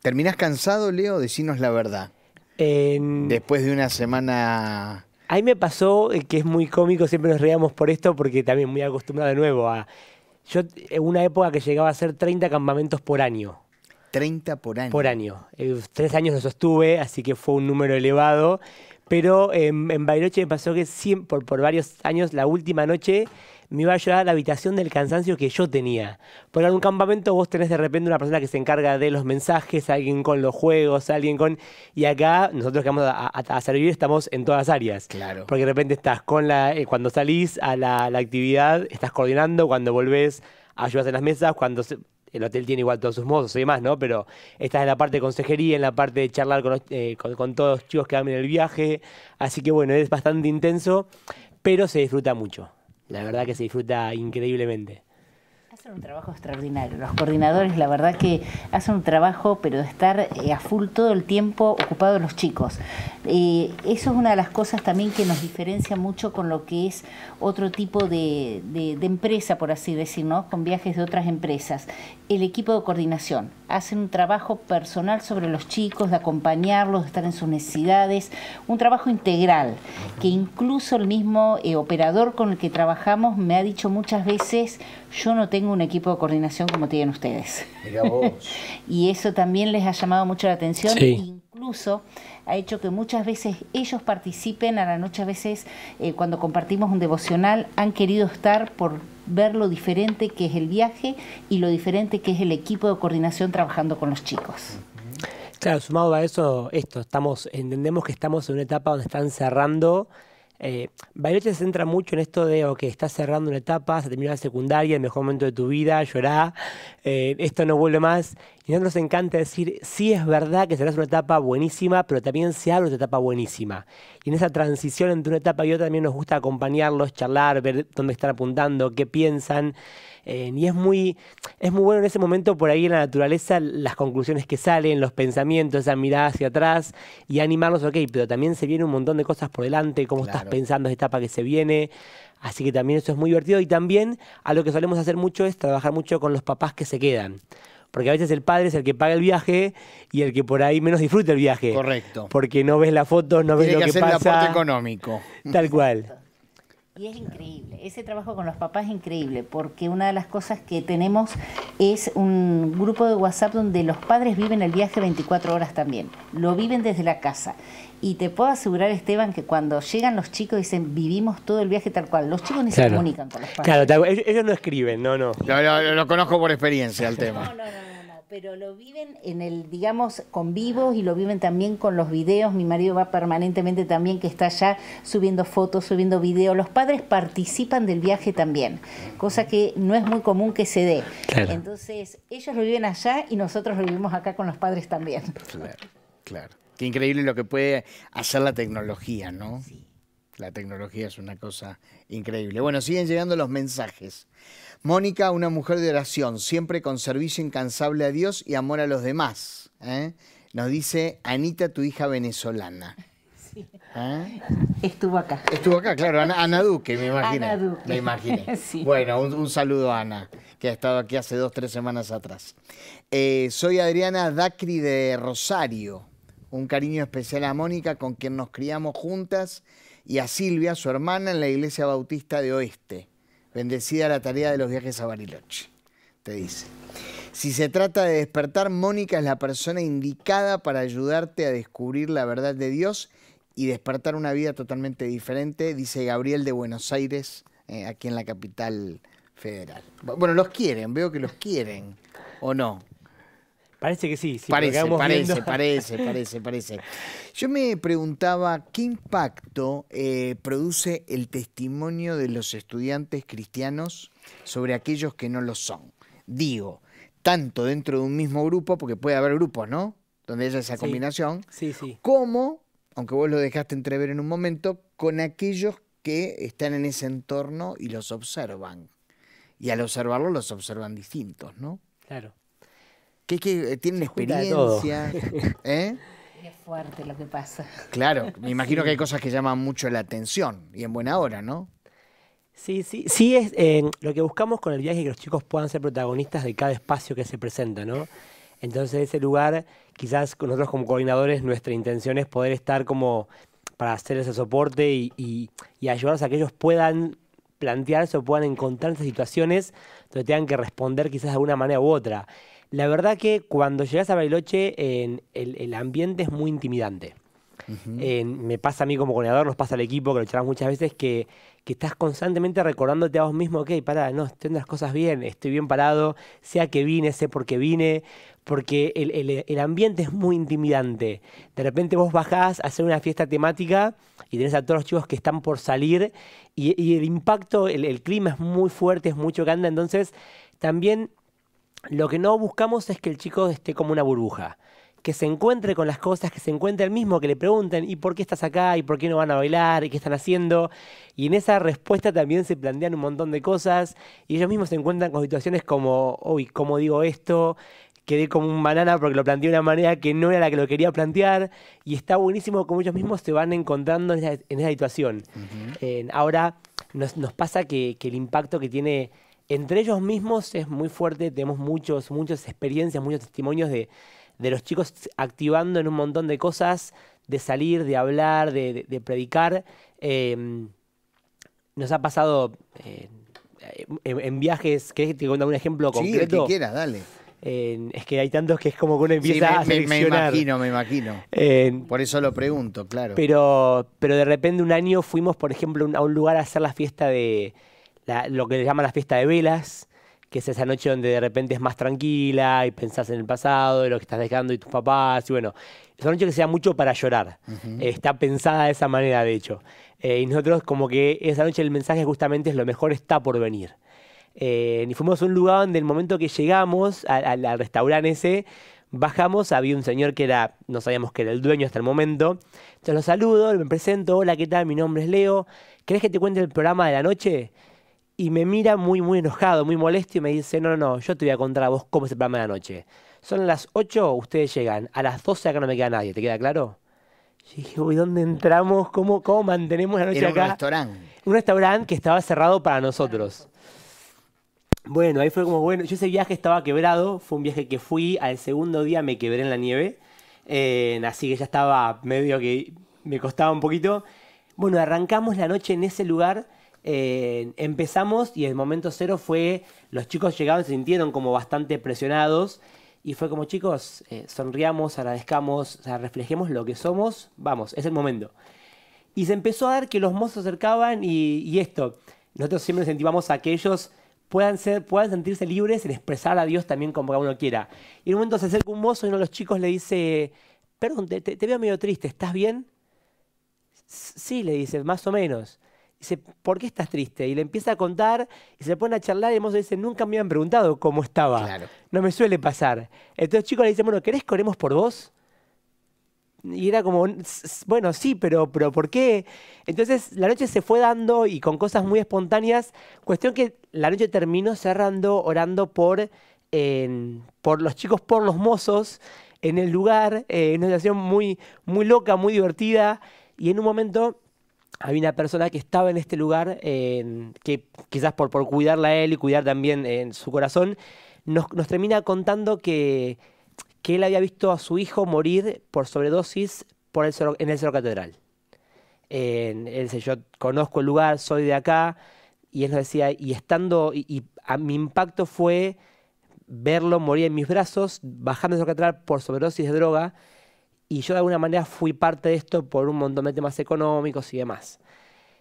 ¿Terminás cansado, Leo? Decinos la verdad. Después de una semana... Ahí me pasó eh, que es muy cómico, siempre nos reíamos por esto, porque también muy acostumbrado de nuevo a... Yo, en eh, una época que llegaba a ser 30 campamentos por año. 30 por año. Por año. Eh, tres años no sostuve, así que fue un número elevado. Pero em, en, en me pasó que por, varios años, la última noche, me iba a ayudar a la habitación del cansancio que yo tenía. Por algún campamento vos tenés de repente una persona que se encarga de los mensajes, alguien con los juegos, alguien con... Y acá nosotros que vamos a, servir estamos en todas áreas. Claro. Porque de repente estás con la... Eh, cuando salís a la, actividad, estás coordinando, cuando volvés ayudas en las mesas, cuando el hotel tiene igual todos sus modos y demás, ¿no? Pero esta es la parte de consejería, en la parte de charlar eh, con, con, todos los chicos que van en el viaje. Así que bueno, es bastante intenso, pero se disfruta mucho. La verdad que se disfruta increíblemente un trabajo extraordinario. Los coordinadores, la verdad que hacen un trabajo, pero estar eh, a full todo el tiempo ocupados los chicos. eso es una de las cosas también que nos diferencia mucho con lo que es otro tipo de, de, empresa, por así decir, Con viajes de otras empresas. El equipo de coordinación hacen un trabajo personal sobre los chicos, de acompañarlos, de estar en sus necesidades, un trabajo integral, que incluso el mismo eh, operador con el que trabajamos me ha dicho muchas veces, yo no tengo un equipo de coordinación como tienen ustedes. y eso también les ha llamado mucho la atención. Incluso ha hecho que muchas veces ellos participen, a la noche a veces eh, cuando compartimos un devocional han querido estar por ver lo diferente que es el viaje y lo diferente que es el equipo de coordinación trabajando con los chicos. Claro, sumado a eso, esto, estamos, entendemos que estamos en una etapa donde están cerrando eh, se centra mucho en esto de, que estás cerrando una etapa, se terminó la secundaria, el mejor momento de tu vida, llorá, eh, esto no vuelve más. Y a nosotros nos encanta decir, sí es verdad que serás una etapa buenísima, pero también se abre otra etapa buenísima. Y en esa transición entre una etapa y otra también nos gusta acompañarlos, charlar, ver dónde están apuntando, qué piensan. Eh, y es muy, es muy bueno en ese momento por ahí en la naturaleza las conclusiones que salen, los pensamientos, esa mirada hacia atrás y animarlos. ok, pero también se viene un montón de cosas por delante, cómo estás pensando esta etapa que se viene. Así que también eso es muy divertido y también a lo que solemos hacer mucho es trabajar mucho con los papás que se quedan. Porque a veces el padre es el que paga el viaje y el que por ahí menos disfruta el viaje. Correcto. Porque no ves la foto, no ves lo que, que pasa. El aporte económico. Tal cual. Y es increíble, ese trabajo con los papás es increíble, porque una de las cosas que tenemos es un grupo de WhatsApp donde los padres viven el viaje 24 horas también, lo viven desde la casa. Y te puedo asegurar, Esteban, que cuando llegan los chicos dicen, vivimos todo el viaje tal cual, los chicos ni se comunican con los padres. Claro, ellos no escriben, no, no. Lo, conozco por experiencia el tema pero lo viven en el, digamos, con vivos y lo viven también con los videos. Mi marido va permanentemente también, que está allá subiendo fotos, subiendo videos. Los padres participan del viaje también, cosa que no es muy común que se dé. Entonces, ellos lo viven allá y nosotros lo vivimos acá con los padres también. Claro, claro. Qué increíble lo que puede hacer la tecnología, ¿no? Sí. La tecnología es una cosa increíble. Bueno, siguen llegando los mensajes. Mónica, una mujer de oración, siempre con servicio incansable a Dios y amor a los demás. ¿eh? Nos dice Anita, tu hija venezolana. ¿Eh? Estuvo acá. Estuvo acá, claro, Ana, Duque, me imagino. Ana Duque. Me imaginé. Bueno, un, saludo a Ana, que ha estado aquí hace dos, tres semanas atrás. Eh, soy Adriana Dacri de Rosario. Un cariño especial a Mónica, con quien nos criamos juntas, y a Silvia, su hermana, en la Iglesia Bautista de Oeste. Bendecida la tarea de los viajes a Bariloche, te dice. Si se trata de despertar, Mónica es la persona indicada para ayudarte a descubrir la verdad de Dios y despertar una vida totalmente diferente, dice Gabriel de Buenos Aires, eh, aquí en la capital federal. Bueno, los quieren, veo que los quieren, ¿o no? Parece que sí. sí. parece, parece, parece, parece, parece. Yo me preguntaba qué impacto eh, produce el testimonio de los estudiantes cristianos sobre aquellos que no lo son. Digo, tanto dentro de un mismo grupo, porque puede haber grupos, ¿no? Donde haya esa combinación, sí, sí, como, aunque vos lo dejaste entrever en un momento, con aquellos que están en ese entorno y los observan. Y al observarlos los observan distintos, ¿no? Claro que, que eh, tienen experiencia. ¿Eh? Es fuerte lo que pasa. Claro, me imagino que hay cosas que llaman mucho la atención y en buena hora, ¿no? Sí, sí, sí es eh, lo que buscamos con el viaje es que los chicos puedan ser protagonistas de cada espacio que se presenta, ¿no? Entonces ese lugar, quizás nosotros como coordinadores, nuestra intención es poder estar como para hacer ese soporte y, ayudarnos ayudarlos a que ellos puedan plantearse o puedan encontrarse situaciones donde tengan que responder quizás de alguna manera u otra. La verdad que cuando llegas a Bariloche el, ambiente es muy intimidante. me pasa a mí como goleador, nos pasa al equipo, que lo echamos muchas veces, que, estás constantemente recordándote a vos mismo, ok, para no, estoy las cosas bien, estoy bien parado, sea que vine, sé por qué vine, porque el, ambiente es muy intimidante. De repente vos bajás a hacer una fiesta temática y tenés a todos los chicos que están por salir y, el impacto, el, clima es muy fuerte, es que anda, entonces también lo que no buscamos es que el chico esté como una burbuja, que se encuentre con las cosas, que se encuentre el mismo, que le pregunten, ¿y por qué estás acá? ¿Y por qué no van a bailar? ¿Y qué están haciendo? Y en esa respuesta también se plantean un montón de cosas y ellos mismos se encuentran con situaciones como, uy, ¿cómo digo esto? Quedé como un banana porque lo planteé de una manera que no era la que lo quería plantear y está buenísimo como ellos mismos se van encontrando en esa, situación. ahora nos, pasa que el impacto que tiene entre ellos mismos es muy fuerte, tenemos muchos, muchas experiencias, muchos testimonios de, los chicos activando en un montón de cosas, de salir, de hablar, de, predicar. Em, nos ha pasado eh, en, viajes, ¿querés que te cuente un ejemplo concreto? Sí, el que quieras, dale. es que hay tantos que es como que uno empieza me, a seleccionar. Me, imagino, me imagino. por eso lo pregunto, claro. Pero, pero de repente un año fuimos, por ejemplo, a un lugar a hacer la fiesta de, lo que le llaman la fiesta de velas, que es esa noche donde de repente es más tranquila y pensás en el pasado, en lo que estás dejando y tus papás, y bueno, es una noche que sea mucho para llorar, eh, está pensada de esa manera, de hecho. Eh, y nosotros como que esa noche el mensaje justamente es lo mejor está por venir. Eh, y fuimos a un lugar donde el momento que llegamos al, restaurante ese, bajamos, había un señor que era, no sabíamos que era el dueño hasta el momento. Entonces lo saludo, me presento, hola, ¿qué tal? Mi nombre es Leo. ¿Querés que te cuente el programa de la noche? y me mira muy, muy enojado, muy molesto y me dice, no, no, no, yo te voy a contar a vos cómo se el la noche. Son las 8, ustedes llegan, a las 12 acá no me queda nadie, ¿te queda claro? Y dije, uy, ¿dónde entramos? ¿Cómo, cómo mantenemos la noche acá? un restaurante. Un restaurante que estaba cerrado para nosotros. Bueno, ahí fue como, bueno, yo ese viaje estaba quebrado, fue un viaje que fui, al segundo día me quebré en la nieve, así que ya estaba medio que me costaba un poquito. Bueno, arrancamos la noche en ese lugar eh, empezamos y el momento cero fue, los chicos llegaban, se sintieron como bastante presionados y fue como chicos, eh, sonriamos, agradezcamos, reflejemos lo que somos, vamos, es el momento. Y se empezó a dar que los mozos se acercaban y, esto, nosotros siempre incentivamos a que ellos puedan, ser, puedan sentirse libres en expresar a Dios también como uno quiera. Y en un momento se acerca un mozo y uno de los chicos le dice, perdón, te, te veo medio triste, ¿estás bien? Sí, le dice, más o menos dice, ¿por qué estás triste? Y le empieza a contar y se pone a charlar y el mozo dice, nunca me habían preguntado cómo estaba. No me suele pasar. Entonces el chico le dice, bueno, ¿querés que oremos por vos? Y era como, bueno, sí, pero, pero ¿por qué? Entonces la noche se fue dando y con cosas muy espontáneas. Cuestión que la noche terminó cerrando, orando por, por los chicos, por los mozos, en el lugar, eh, en una situación muy, muy loca, muy divertida. Y en un momento había una persona que estaba en este lugar, que quizás por, por cuidarla a él y cuidar también su corazón, nos, termina contando que, que, él había visto a su hijo morir por sobredosis en el Cerro Catedral. él dice, yo conozco el lugar, soy de acá, y él nos decía, y estando, y, mi impacto fue verlo morir en mis brazos, bajando el Cerro Catedral por sobredosis de droga, y yo de alguna manera fui parte de esto por un montón de temas económicos y demás.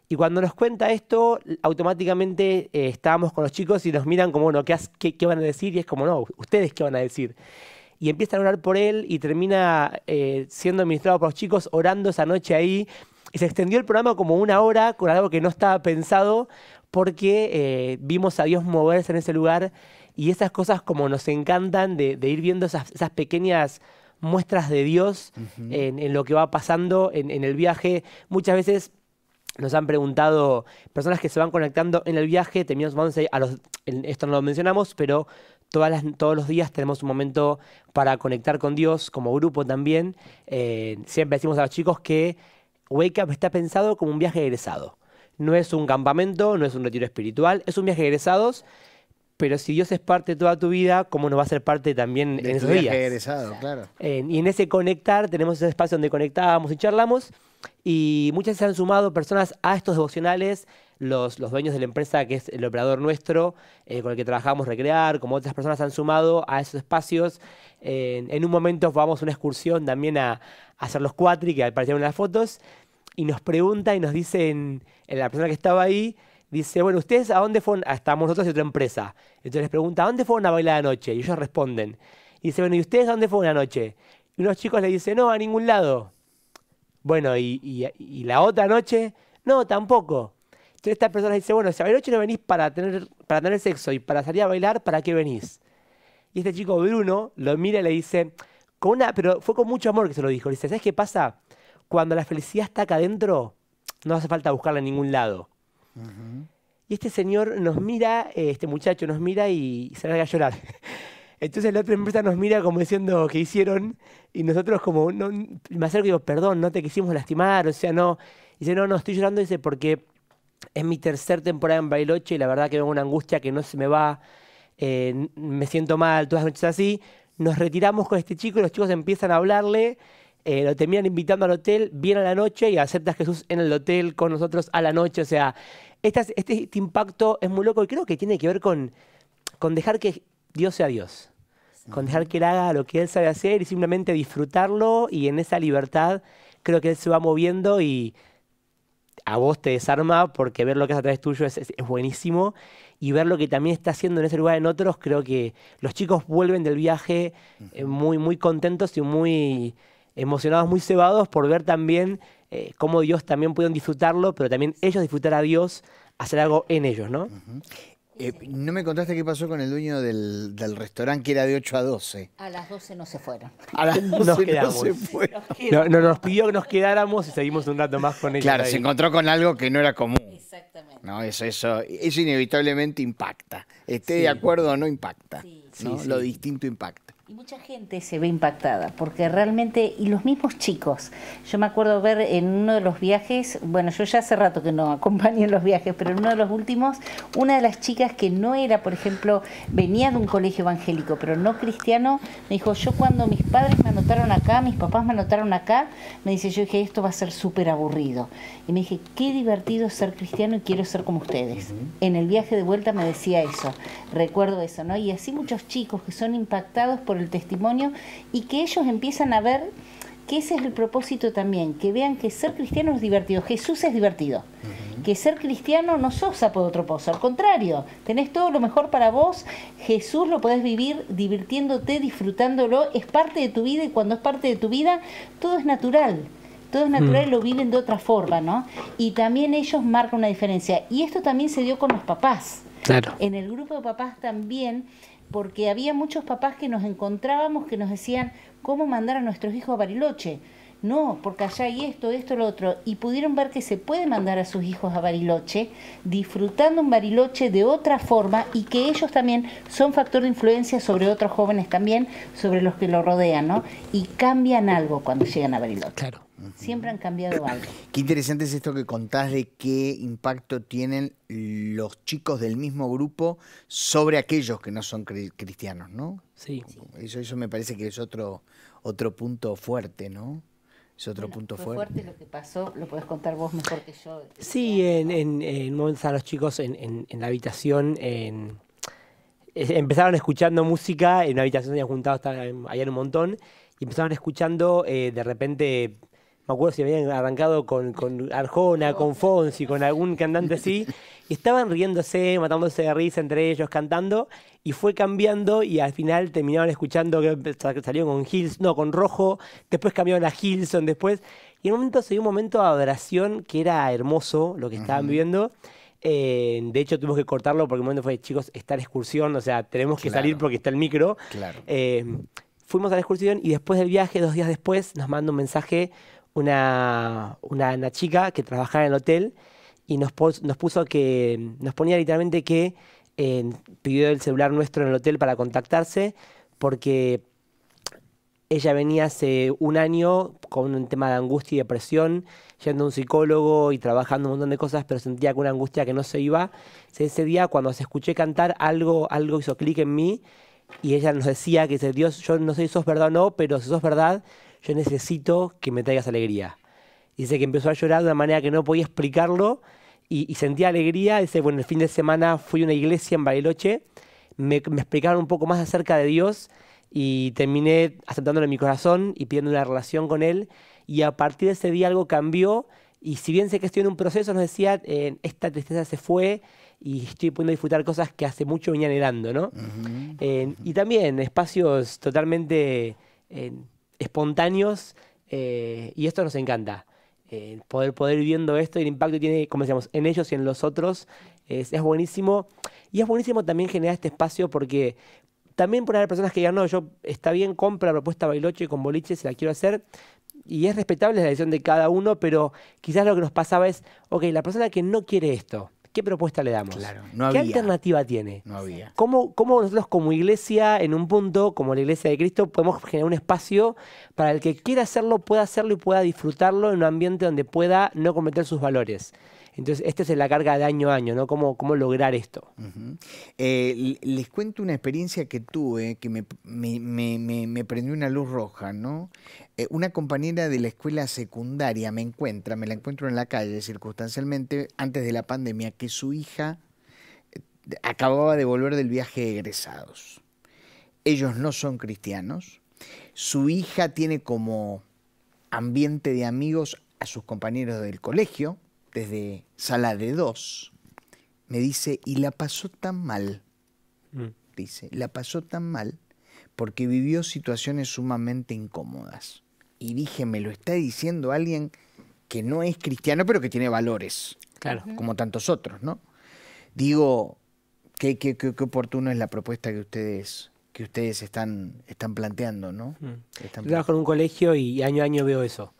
Y cuando nos cuenta esto, automáticamente eh, estábamos con los chicos y nos miran como, bueno, ¿qué, van a decir? Y es como, no, ¿ustedes qué van a decir? Y empiezan a orar por él y termina eh, siendo administrado por los chicos, orando esa noche ahí. Y se extendió el programa como una hora con algo que no estaba pensado porque eh, vimos a Dios moverse en ese lugar y esas cosas como nos encantan de, ir viendo esas, esas pequeñas muestras de Dios en, lo que va pasando en, el viaje. Muchas veces nos han preguntado personas que se van conectando en el viaje, terminamos a esto no lo mencionamos, pero todas todos los días tenemos un momento para conectar con Dios como grupo también. Eh, siempre decimos a los chicos que Wake Up está pensado como un viaje egresado. No es un campamento, no es un retiro espiritual, es un viaje egresados pero si Dios es parte de toda tu vida, ¿cómo no va a ser parte también de en esos días? Egresado, claro. Eh, y en ese conectar, tenemos ese espacio donde conectábamos y charlamos, y muchas se han sumado personas a estos devocionales, los, dueños de la empresa, que es el operador nuestro, eh, con el que trabajamos Recrear, como otras personas han sumado a esos espacios. en un momento vamos a una excursión también a, hacer los cuatri, que aparecieron en las fotos, y nos pregunta y nos dicen, eh, la persona que estaba ahí, dice, bueno, ¿ustedes a dónde fueron? hasta ah, estamos nosotros y otra empresa. Entonces les pregunta, ¿a dónde fueron a bailar anoche? Y ellos responden. Y dice, bueno, ¿y ustedes a dónde fueron anoche? Y unos chicos le dicen, no, a ningún lado. Bueno, ¿y, la otra noche? No, tampoco. Entonces esta persona dice, bueno, si a la noche no venís para tener, para tener sexo y para salir a bailar, ¿para qué venís? Y este chico Bruno lo mira y le dice, con una, pero fue con mucho amor que se lo dijo. Le dice, ¿sabes qué pasa? Cuando la felicidad está acá adentro, no hace falta buscarla en ningún lado. Y este señor nos mira, eh, este muchacho nos mira y se larga a llorar. Entonces la otra empresa nos mira como diciendo que hicieron y nosotros como, no, me acerco y digo, perdón, no te quisimos lastimar, o sea, no. dice, no, no, estoy llorando, dice, porque es mi tercer temporada en Bailoche y la verdad que veo una angustia que no se me va, eh, me siento mal, todas las noches así. Nos retiramos con este chico y los chicos empiezan a hablarle, eh, lo terminan invitando al hotel, viene a la noche y aceptas Jesús en el hotel con nosotros a la noche, o sea, este, este, impacto es muy loco y creo que tiene que ver con, dejar que Dios sea Dios. Con dejar que Él haga lo que Él sabe hacer y simplemente disfrutarlo y en esa libertad creo que Él se va moviendo y a vos te desarma porque ver lo que es a través tuyo es, buenísimo y ver lo que también está haciendo en ese lugar en otros, creo que los chicos vuelven del viaje eh, muy, muy contentos y muy emocionados, muy cebados por ver también eh, cómo Dios también pudieron disfrutarlo, pero también ellos disfrutar a Dios, hacer algo en ellos, ¿no? Eh, no me contaste qué pasó con el dueño del, restaurante que era de 8 a 12. A las 12 no se fueron. A las 12 no se fueron. nos pidió que nos quedáramos y seguimos un rato más con ellos. Claro, se encontró con algo que no era común. Exactamente. No, eso, eso, inevitablemente impacta. Esté de acuerdo o no impacta. Lo distinto impacta. Y mucha gente se ve impactada, porque realmente, y los mismos chicos, yo me acuerdo ver en uno de los viajes, bueno, yo ya hace rato que no acompañé en los viajes, pero en uno de los últimos, una de las chicas que no era, por ejemplo, venía de un colegio evangélico, pero no cristiano, me dijo, yo cuando mis padres me anotaron acá, mis papás me anotaron acá, me dice, yo dije, esto va a ser súper aburrido. Y me dije, qué divertido ser cristiano y quiero ser como ustedes. En el viaje de vuelta me decía eso, recuerdo eso, ¿no? Y así muchos chicos que son impactados por el testimonio y que ellos empiezan a ver que ese es el propósito también, que vean que ser cristiano es divertido, Jesús es divertido, que ser cristiano no sos pozo, al contrario, tenés todo lo mejor para vos, Jesús lo podés vivir divirtiéndote, disfrutándolo, es parte de tu vida y cuando es parte de tu vida, todo es natural. Todo es natural mm. lo viven de otra forma, ¿no? Y también ellos marcan una diferencia. Y esto también se dio con los papás. En el grupo de papás también porque había muchos papás que nos encontrábamos que nos decían cómo mandar a nuestros hijos a Bariloche. No, porque allá hay esto, esto, lo otro. Y pudieron ver que se puede mandar a sus hijos a Bariloche, disfrutando un Bariloche de otra forma y que ellos también son factor de influencia sobre otros jóvenes también, sobre los que lo rodean, ¿no? Y cambian algo cuando llegan a Bariloche. Claro. Siempre han cambiado algo. Qué interesante es esto que contás de qué impacto tienen los chicos del mismo grupo sobre aquellos que no son cristianos, ¿no? Sí. Eso, eso me parece que es otro, otro punto fuerte, ¿no? Es otro punto fuerte. lo que pasó, lo podés contar vos mejor que yo. Sí, en, un momento a los chicos en, la habitación, eh, empezaron escuchando música, en la habitación se habían juntado, en un montón, y empezaron escuchando eh, de repente me acuerdo si habían arrancado con, con Arjona, con Fonsi, con algún cantante así, estaban riéndose, matándose de risa entre ellos, cantando, y fue cambiando y al final terminaban escuchando que salieron con Hills, no, con Rojo, después cambiaron a Hilson, después, y en un momento se dio un momento de adoración que era hermoso lo que estaban viendo. viviendo. Eh, de hecho, tuvimos que cortarlo porque el momento fue, chicos, está la excursión, o sea, tenemos que salir porque está el micro. Eh, fuimos a la excursión y después del viaje, dos días después, nos manda un mensaje una, chica que trabajaba en el hotel y nos, puso que, nos ponía literalmente que eh, pidió el celular nuestro en el hotel para contactarse porque ella venía hace un año con un tema de angustia y depresión, yendo un psicólogo y trabajando un montón de cosas, pero sentía que una angustia que no se iba. Ese día, cuando se escuché cantar, algo, algo hizo clic en mí y ella nos decía que se Dios, yo no sé si sos verdad o no, pero si es verdad, yo necesito que me traigas alegría. Y dice que empezó a llorar de una manera que no podía explicarlo y, sentía alegría. Dice, bueno, el fin de semana fui a una iglesia en Bariloche, me, explicaron un poco más acerca de Dios y terminé aceptándolo en mi corazón y pidiendo una relación con Él. Y a partir de ese día algo cambió y si bien sé que estoy en un proceso, nos decía, eh, esta tristeza se fue y estoy pudiendo disfrutar cosas que hace mucho venía anhelando, ¿no? Eh, y también espacios totalmente... Eh, espontáneos eh, y esto nos encanta. Eh, poder, poder ir viendo esto y el impacto que tiene, como decíamos, en ellos y en los otros es, buenísimo. Y es buenísimo también generar este espacio porque también por haber personas que digan, no, yo está bien, compra propuesta Bailoche con boliche, se la quiero hacer. Y es respetable la decisión de cada uno, pero quizás lo que nos pasaba es, ok, la persona que no quiere esto, ¿Qué propuesta le damos? ¿Qué alternativa tiene? No ¿Cómo, nosotros como iglesia, en un punto, como la iglesia de Cristo, podemos generar un espacio para el que quiera hacerlo, pueda hacerlo y pueda disfrutarlo en un ambiente donde pueda no cometer sus valores? Entonces, esta es la carga de año a año, ¿no? ¿Cómo, cómo lograr esto? Eh, les cuento una experiencia que tuve que me, prendió una luz roja, ¿no? Eh, una compañera de la escuela secundaria me encuentra, me la encuentro en la calle circunstancialmente antes de la pandemia, que su hija eh, acababa de volver del viaje de egresados. Ellos no son cristianos. Su hija tiene como ambiente de amigos a sus compañeros del colegio, desde sala de dos, me dice, y la pasó tan mal, mm. dice, la pasó tan mal porque vivió situaciones sumamente incómodas. Y dije, me lo está diciendo alguien que no es cristiano, pero que tiene valores, claro. como tantos otros, ¿no? Digo, qué, qué, oportuno es la propuesta que ustedes que ustedes están, están planteando, ¿no? Mm. Yo trabajo en un colegio y año a año veo eso.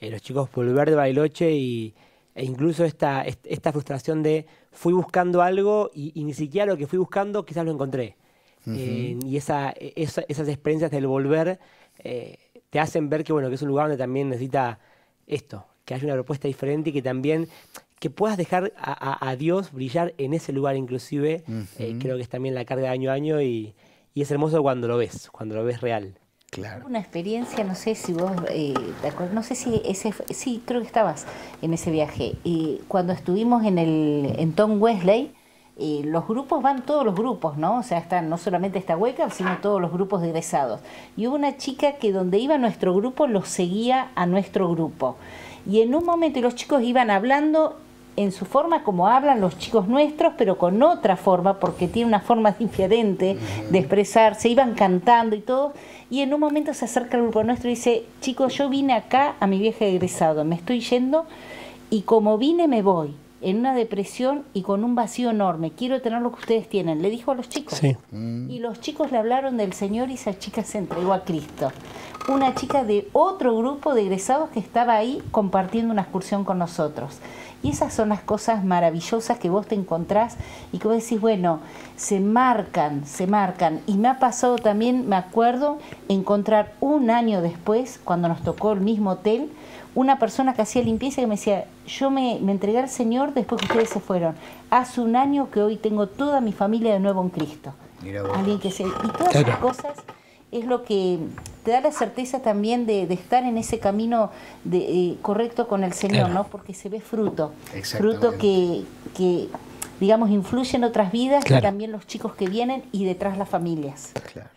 Eh, los chicos volver de bailoche y e incluso esta, esta frustración de fui buscando algo y, ni siquiera lo que fui buscando quizás lo encontré. Eh, y esa, esas experiencias del volver eh, te hacen ver que, bueno, que es un lugar donde también necesita esto, que hay una propuesta diferente y que también que puedas dejar a, Dios brillar en ese lugar inclusive, eh, creo que es también la carga de año a año y es hermoso cuando lo ves, cuando lo ves real. Una experiencia, no sé si vos, eh, no sé si ese, sí, creo que estabas en ese viaje. Y eh, cuando estuvimos en el en Tom Wesley, eh, los grupos van todos los grupos, ¿no? O sea, están no solamente esta hueca, sino todos los grupos egresados. Y hubo una chica que donde iba nuestro grupo los seguía a nuestro grupo. Y en un momento los chicos iban hablando en su forma como hablan los chicos nuestros, pero con otra forma, porque tiene una forma diferente de expresarse, iban cantando y todo, y en un momento se acerca el grupo nuestro y dice, chicos, yo vine acá a mi viaje egresado, me estoy yendo y como vine me voy, en una depresión y con un vacío enorme, quiero tener lo que ustedes tienen, le dijo a los chicos. Y los chicos le hablaron del Señor y esa chica se entregó a Cristo una chica de otro grupo de egresados que estaba ahí compartiendo una excursión con nosotros. Y esas son las cosas maravillosas que vos te encontrás y que vos decís, bueno, se marcan, se marcan. Y me ha pasado también, me acuerdo, encontrar un año después, cuando nos tocó el mismo hotel, una persona que hacía limpieza que me decía, yo me, me entregué al Señor después que ustedes se fueron. Hace un año que hoy tengo toda mi familia de nuevo en Cristo. Alguien que se... Y todas esas cosas es lo que te da la certeza también de, estar en ese camino de, eh, correcto con el Señor, ¿no? Porque se ve fruto, fruto que, digamos, influye en otras vidas y también los chicos que vienen y detrás las familias. Claro.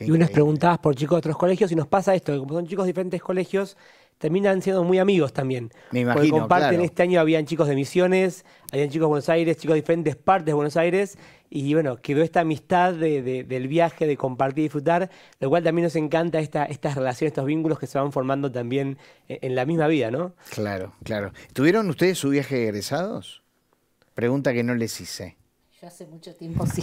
y unas preguntadas por chicos de otros colegios y nos pasa esto, como son chicos de diferentes colegios, terminan siendo muy amigos también. Me imagino, porque comparten, este año habían chicos de Misiones, habían chicos de Buenos Aires, chicos de diferentes partes de Buenos Aires, y bueno, quedó esta amistad del viaje, de compartir y disfrutar, lo cual también nos encanta esta, estas relaciones, estos vínculos que se van formando también en, en la misma vida, ¿no? Claro, claro. ¿Tuvieron ustedes su viaje de egresados? Pregunta que no les hice hace mucho tiempo sí.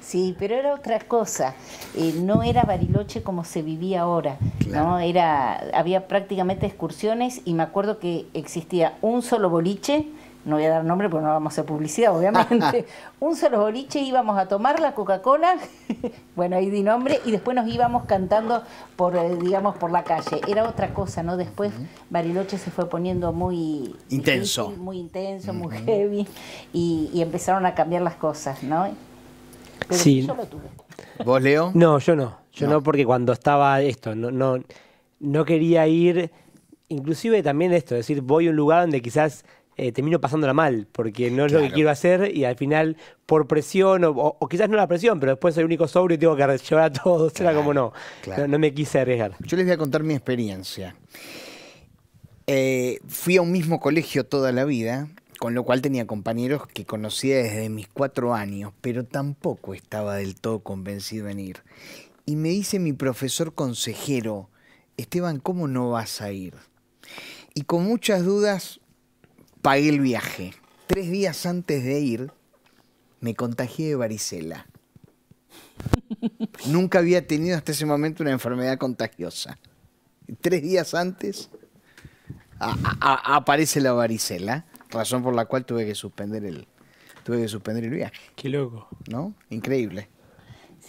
Sí, pero era otra cosa. Eh, no era Bariloche como se vivía ahora. ¿no? Era, había prácticamente excursiones y me acuerdo que existía un solo boliche no voy a dar nombre porque no vamos a hacer publicidad, obviamente, un solo boliche íbamos a tomar la Coca-Cola, bueno, ahí di nombre, y después nos íbamos cantando por, eh, digamos, por la calle. Era otra cosa, ¿no? Después Bariloche se fue poniendo muy... Intenso. muy intenso, muy heavy, y, empezaron a cambiar las cosas, ¿no? sí. Yo lo tuve. ¿Vos, Leo? No, yo no. Yo no, porque cuando estaba esto, no, no, no quería ir... Inclusive también esto, decir, voy a un lugar donde quizás eh, termino pasándola mal, porque no es lo que quiero hacer y al final por presión, o, quizás no la presión, pero después soy el único sobre y tengo que llevar a todos, era como no, no, me quise arriesgar. Yo les voy a contar mi experiencia. Eh, fui a un mismo colegio toda la vida, con lo cual tenía compañeros que conocía desde mis cuatro años, pero tampoco estaba del todo convencido en ir. Y me dice mi profesor consejero, Esteban, ¿cómo no vas a ir? Y con muchas dudas pagué el viaje. Tres días antes de ir, me contagié de varicela. Nunca había tenido hasta ese momento una enfermedad contagiosa. Tres días antes aparece la varicela, razón por la cual tuve que suspender el, tuve que suspender el viaje. Qué loco. ¿No? Increíble.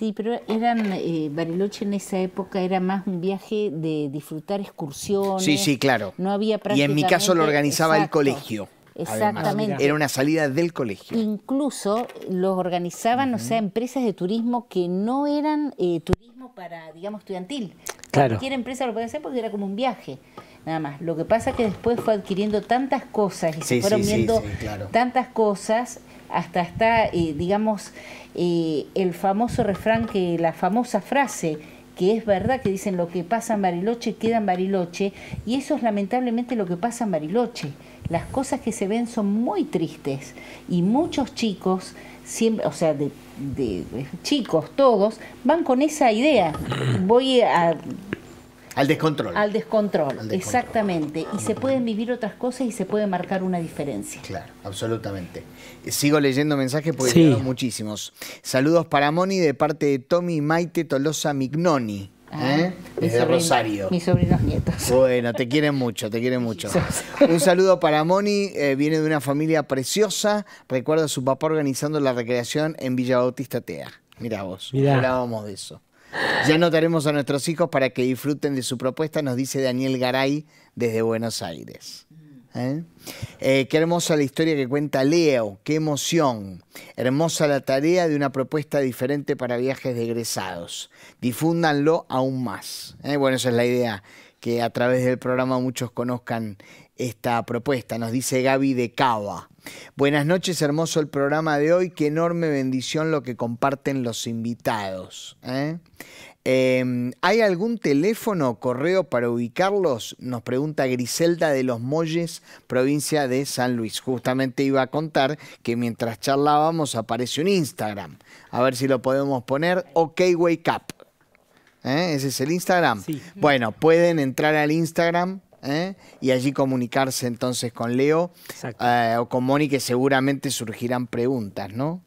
Sí, pero eran, eh, Bariloche en esa época era más un viaje de disfrutar excursiones. Sí, sí, claro. No había Y en mi caso lo organizaba el colegio. Exactamente. Era una salida del colegio. Incluso los organizaban, o sea, empresas de turismo que no eran eh, turismo para, digamos, estudiantil. Claro. Cualquier empresa lo podía hacer porque era como un viaje, nada más. Lo que pasa es que después fue adquiriendo tantas cosas y se fueron viendo tantas cosas hasta está, eh, digamos, eh, el famoso refrán, que la famosa frase que es verdad que dicen lo que pasa en Bariloche queda en Bariloche, y eso es lamentablemente lo que pasa en Bariloche. Las cosas que se ven son muy tristes y muchos chicos, siempre, o sea, de chicos todos, van con esa idea. Voy a al descontrol. Al descontrol, exactamente. Y se pueden vivir otras cosas y se puede marcar una diferencia. Claro, absolutamente. Sigo leyendo mensajes porque sí. muchísimos. Saludos para Moni de parte de Tommy Maite Tolosa Mignoni. Ah, ¿Eh? Desde Rosario. Mis sobrinos nietos. Bueno, te quieren mucho, te quieren mucho. Un saludo para Moni, eh, viene de una familia preciosa. Recuerda a su papá organizando la recreación en Villa Bautista Tea. Mirá vos, hablábamos de eso. Ya notaremos a nuestros hijos para que disfruten de su propuesta, nos dice Daniel Garay desde Buenos Aires. ¿Eh? Eh, qué hermosa la historia que cuenta Leo, qué emoción. Hermosa la tarea de una propuesta diferente para viajes de egresados. Difúndanlo aún más. ¿Eh? Bueno, esa es la idea, que a través del programa muchos conozcan esta propuesta, nos dice Gaby de Cava. Buenas noches, hermoso el programa de hoy. Qué enorme bendición lo que comparten los invitados. ¿eh? Em, hay algún teléfono o correo para ubicarlos? Nos pregunta Griselda de los Molles, provincia de San Luis. Justamente iba a contar que mientras charlábamos aparece un Instagram. A ver si lo podemos poner. Ok, wake up. ¿Eh? Ese es el Instagram. Bueno, pueden entrar al Instagram ¿eh? y allí comunicarse entonces con Leo eh, o con Moni, que seguramente surgirán preguntas, ¿no?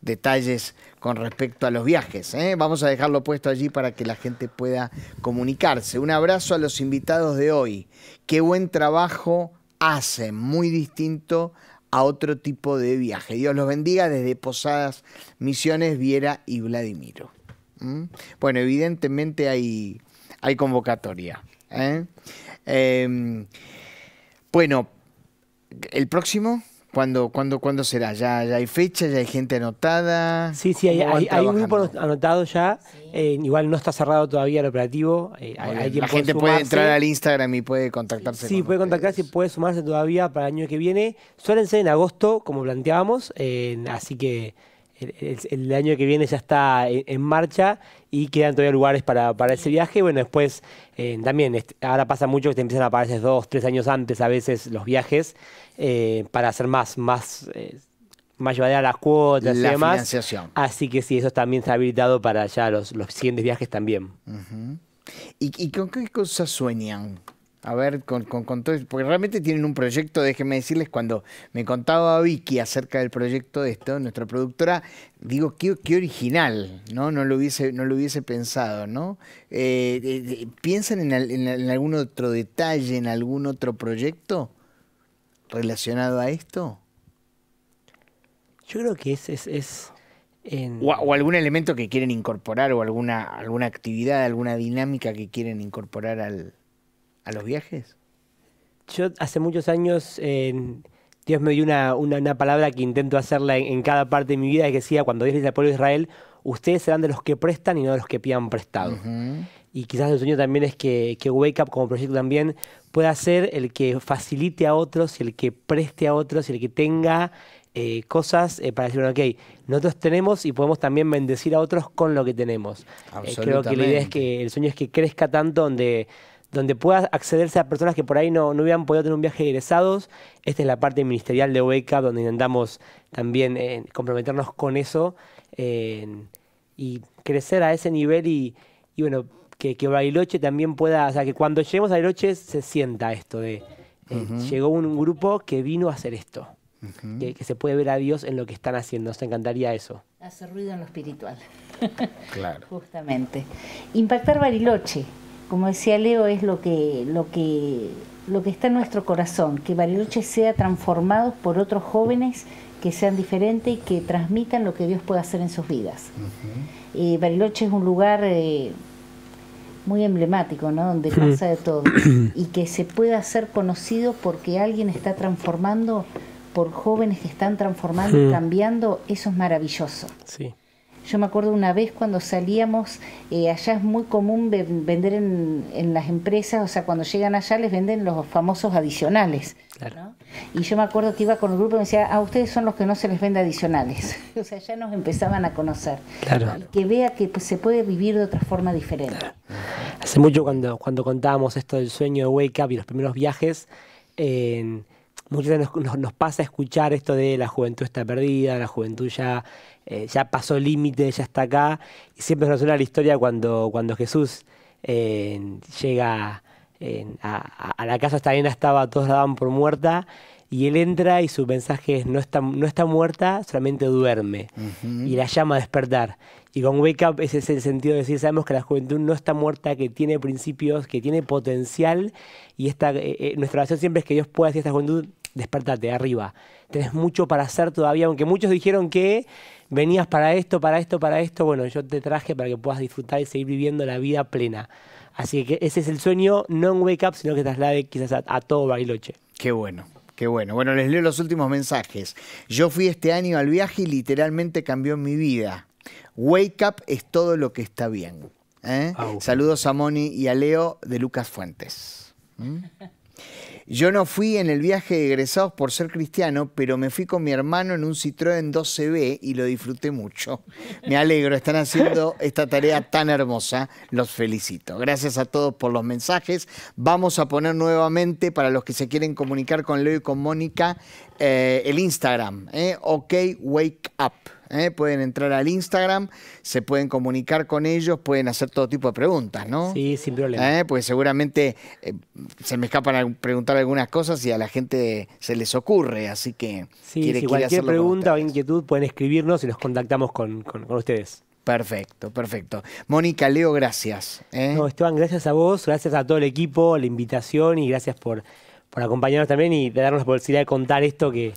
Detalles con respecto a los viajes. ¿eh? Vamos a dejarlo puesto allí para que la gente pueda comunicarse. Un abrazo a los invitados de hoy. Qué buen trabajo hacen, muy distinto a otro tipo de viaje. Dios los bendiga desde Posadas, Misiones, Viera y Vladimiro. Bueno, evidentemente hay, convocatoria. Em, bueno, el próximo. ¿Cuándo, cuándo, será? ¿Ya, ¿Ya hay fecha? ¿Ya hay gente anotada? Sí, sí, hay, un grupo anotado ya. Eh, igual no está cerrado todavía el operativo. Eh, la gente puede entrar al Instagram y puede contactarse. Sí, puede contactarse y puede sumarse todavía para el año que viene. Suelen ser en agosto, como planteábamos. Eh, así que el, año que viene ya está en, marcha y quedan todavía lugares para, ese viaje. Bueno, después eh, también, este, ahora pasa mucho que te empiezan a aparecer dos, tres años antes a veces los viajes eh, para hacer más, más, eh, más llevadera las cuotas y demás. Así que sí, eso también está habilitado para ya los, los siguientes viajes también. ¿Y con qué cosas sueñan? A ver, con, con, con porque realmente tienen un proyecto, déjenme decirles, cuando me contaba Vicky acerca del proyecto de esto, nuestra productora, digo, qué, qué original, ¿no? No lo hubiese, no lo hubiese pensado, ¿no? Eh, eh, eh, ¿Piensan en, algún otro detalle, en algún otro proyecto relacionado a esto? Yo creo que es, es, O, o, algún elemento que quieren incorporar o alguna, alguna actividad, alguna dinámica que quieren incorporar al, a los viajes? Yo hace muchos años Dios me dio una, palabra que intento hacerla en, cada parte de mi vida, que decía, cuando Dios dice al pueblo de Israel, ustedes serán de los que prestan y no de los que pidan prestado. Y quizás el sueño también es que, Wake Up como proyecto también pueda ser el que facilite a otros, el que preste a otros, el que tenga eh, cosas eh, para decir, bueno, ok, nosotros tenemos y podemos también bendecir a otros con lo que tenemos. Eh, creo que la idea es que el sueño es que crezca tanto donde donde pueda accederse a personas que por ahí no, hubieran podido tener un viaje de egresados. Esta es la parte ministerial de OECA, donde intentamos también eh, comprometernos con eso y crecer a ese nivel y, bueno, que, Bariloche también pueda, o sea, que cuando lleguemos a Bariloche se sienta esto de, eh, llegó un grupo que vino a hacer esto. que, que, se puede ver a Dios en lo que están haciendo. Nos encantaría eso. Hacer ruido en lo espiritual. claro. Justamente. Impactar Bariloche como decía Leo, es lo que, lo que, lo que está en nuestro corazón, que Bariloche sea transformado por otros jóvenes que sean diferentes y que transmitan lo que Dios puede hacer en sus vidas. Eh, Bariloche es un lugar eh, muy emblemático, ¿no? Donde pasa de todo. y que se pueda hacer conocido porque alguien está transformando por jóvenes que están transformando y cambiando, eso es maravilloso. Sí. Yo me acuerdo una vez cuando salíamos, eh, allá es muy común vender en, las empresas, o sea, cuando llegan allá les venden los famosos adicionales. Y yo me acuerdo que iba con el grupo y me decía, a ah, ustedes son los que no se les vende adicionales. o sea, ya nos empezaban a conocer. Claro. que vea que pues, se puede vivir de otra forma diferente. Hace mucho cuando, cuando contábamos esto del sueño de Wake Up y los primeros viajes, muchas veces nos, nos, nos, pasa escuchar esto de la juventud está perdida, la juventud ya eh, ya pasó el límite, ya está acá. Y siempre nos suena la historia cuando, cuando Jesús eh, llega eh, a, la casa, esta nena estaba, todos la daban por muerta. Y él entra y su mensaje es, no está, no está muerta, solamente duerme. Y la llama a despertar. Y con Wake Up ese es el sentido de decir, sabemos que la juventud no está muerta, que tiene principios, que tiene potencial. Y esta, nuestra oración siempre es que Dios pueda decir a esta juventud, despertate, arriba. Tenés mucho para hacer todavía, aunque muchos dijeron que venías para esto, para esto, para esto, bueno, yo te traje para que puedas disfrutar y seguir viviendo la vida plena. Así que ese es el sueño, no en Wake Up, sino que traslade quizás a, todo Bailoche. Qué bueno. Qué bueno. Bueno, les leo los últimos mensajes. Yo fui este año al viaje y literalmente cambió mi vida. Wake up es todo lo que está bien. ¿eh? Saludos a Moni y a Leo de Lucas Fuentes. ¿Mm? Yo no fui en el viaje de egresados por ser cristiano, pero me fui con mi hermano en un Citroën 12B y lo disfruté mucho. Me alegro, están haciendo esta tarea tan hermosa. Los felicito. Gracias a todos por los mensajes. Vamos a poner nuevamente, para los que se quieren comunicar con Leo y con Mónica, eh, el Instagram, eh, OK Wake Up. ¿eh? Pueden entrar al Instagram, se pueden comunicar con ellos, pueden hacer todo tipo de preguntas, ¿no? Sí, sin problema. ¿Eh? Pues seguramente eh, se me escapan a preguntar algunas cosas y a la gente se les ocurre, así que... Sí, si cualquier pregunta o inquietud pueden escribirnos y nos contactamos con, ustedes. Perfecto, perfecto. Mónica, Leo, gracias. ¿eh? No, Esteban, gracias a vos, gracias a todo el equipo, la invitación y gracias por, por acompañarnos también y darnos la posibilidad de contar esto que,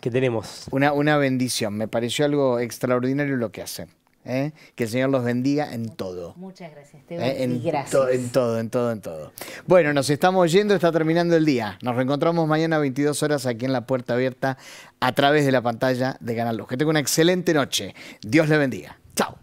que tenemos. Una, una bendición, me pareció algo extraordinario lo que hacen. ¿eh? Que el Señor los bendiga en todo. Muchas gracias, Teo. ¿Eh? En, y gracias. en todo, en todo, en todo. Bueno, nos estamos yendo, está terminando el día. Nos reencontramos mañana a 22 horas aquí en la puerta abierta a través de la pantalla de Canal Luz. Que tenga una excelente noche. Dios le bendiga. Chao.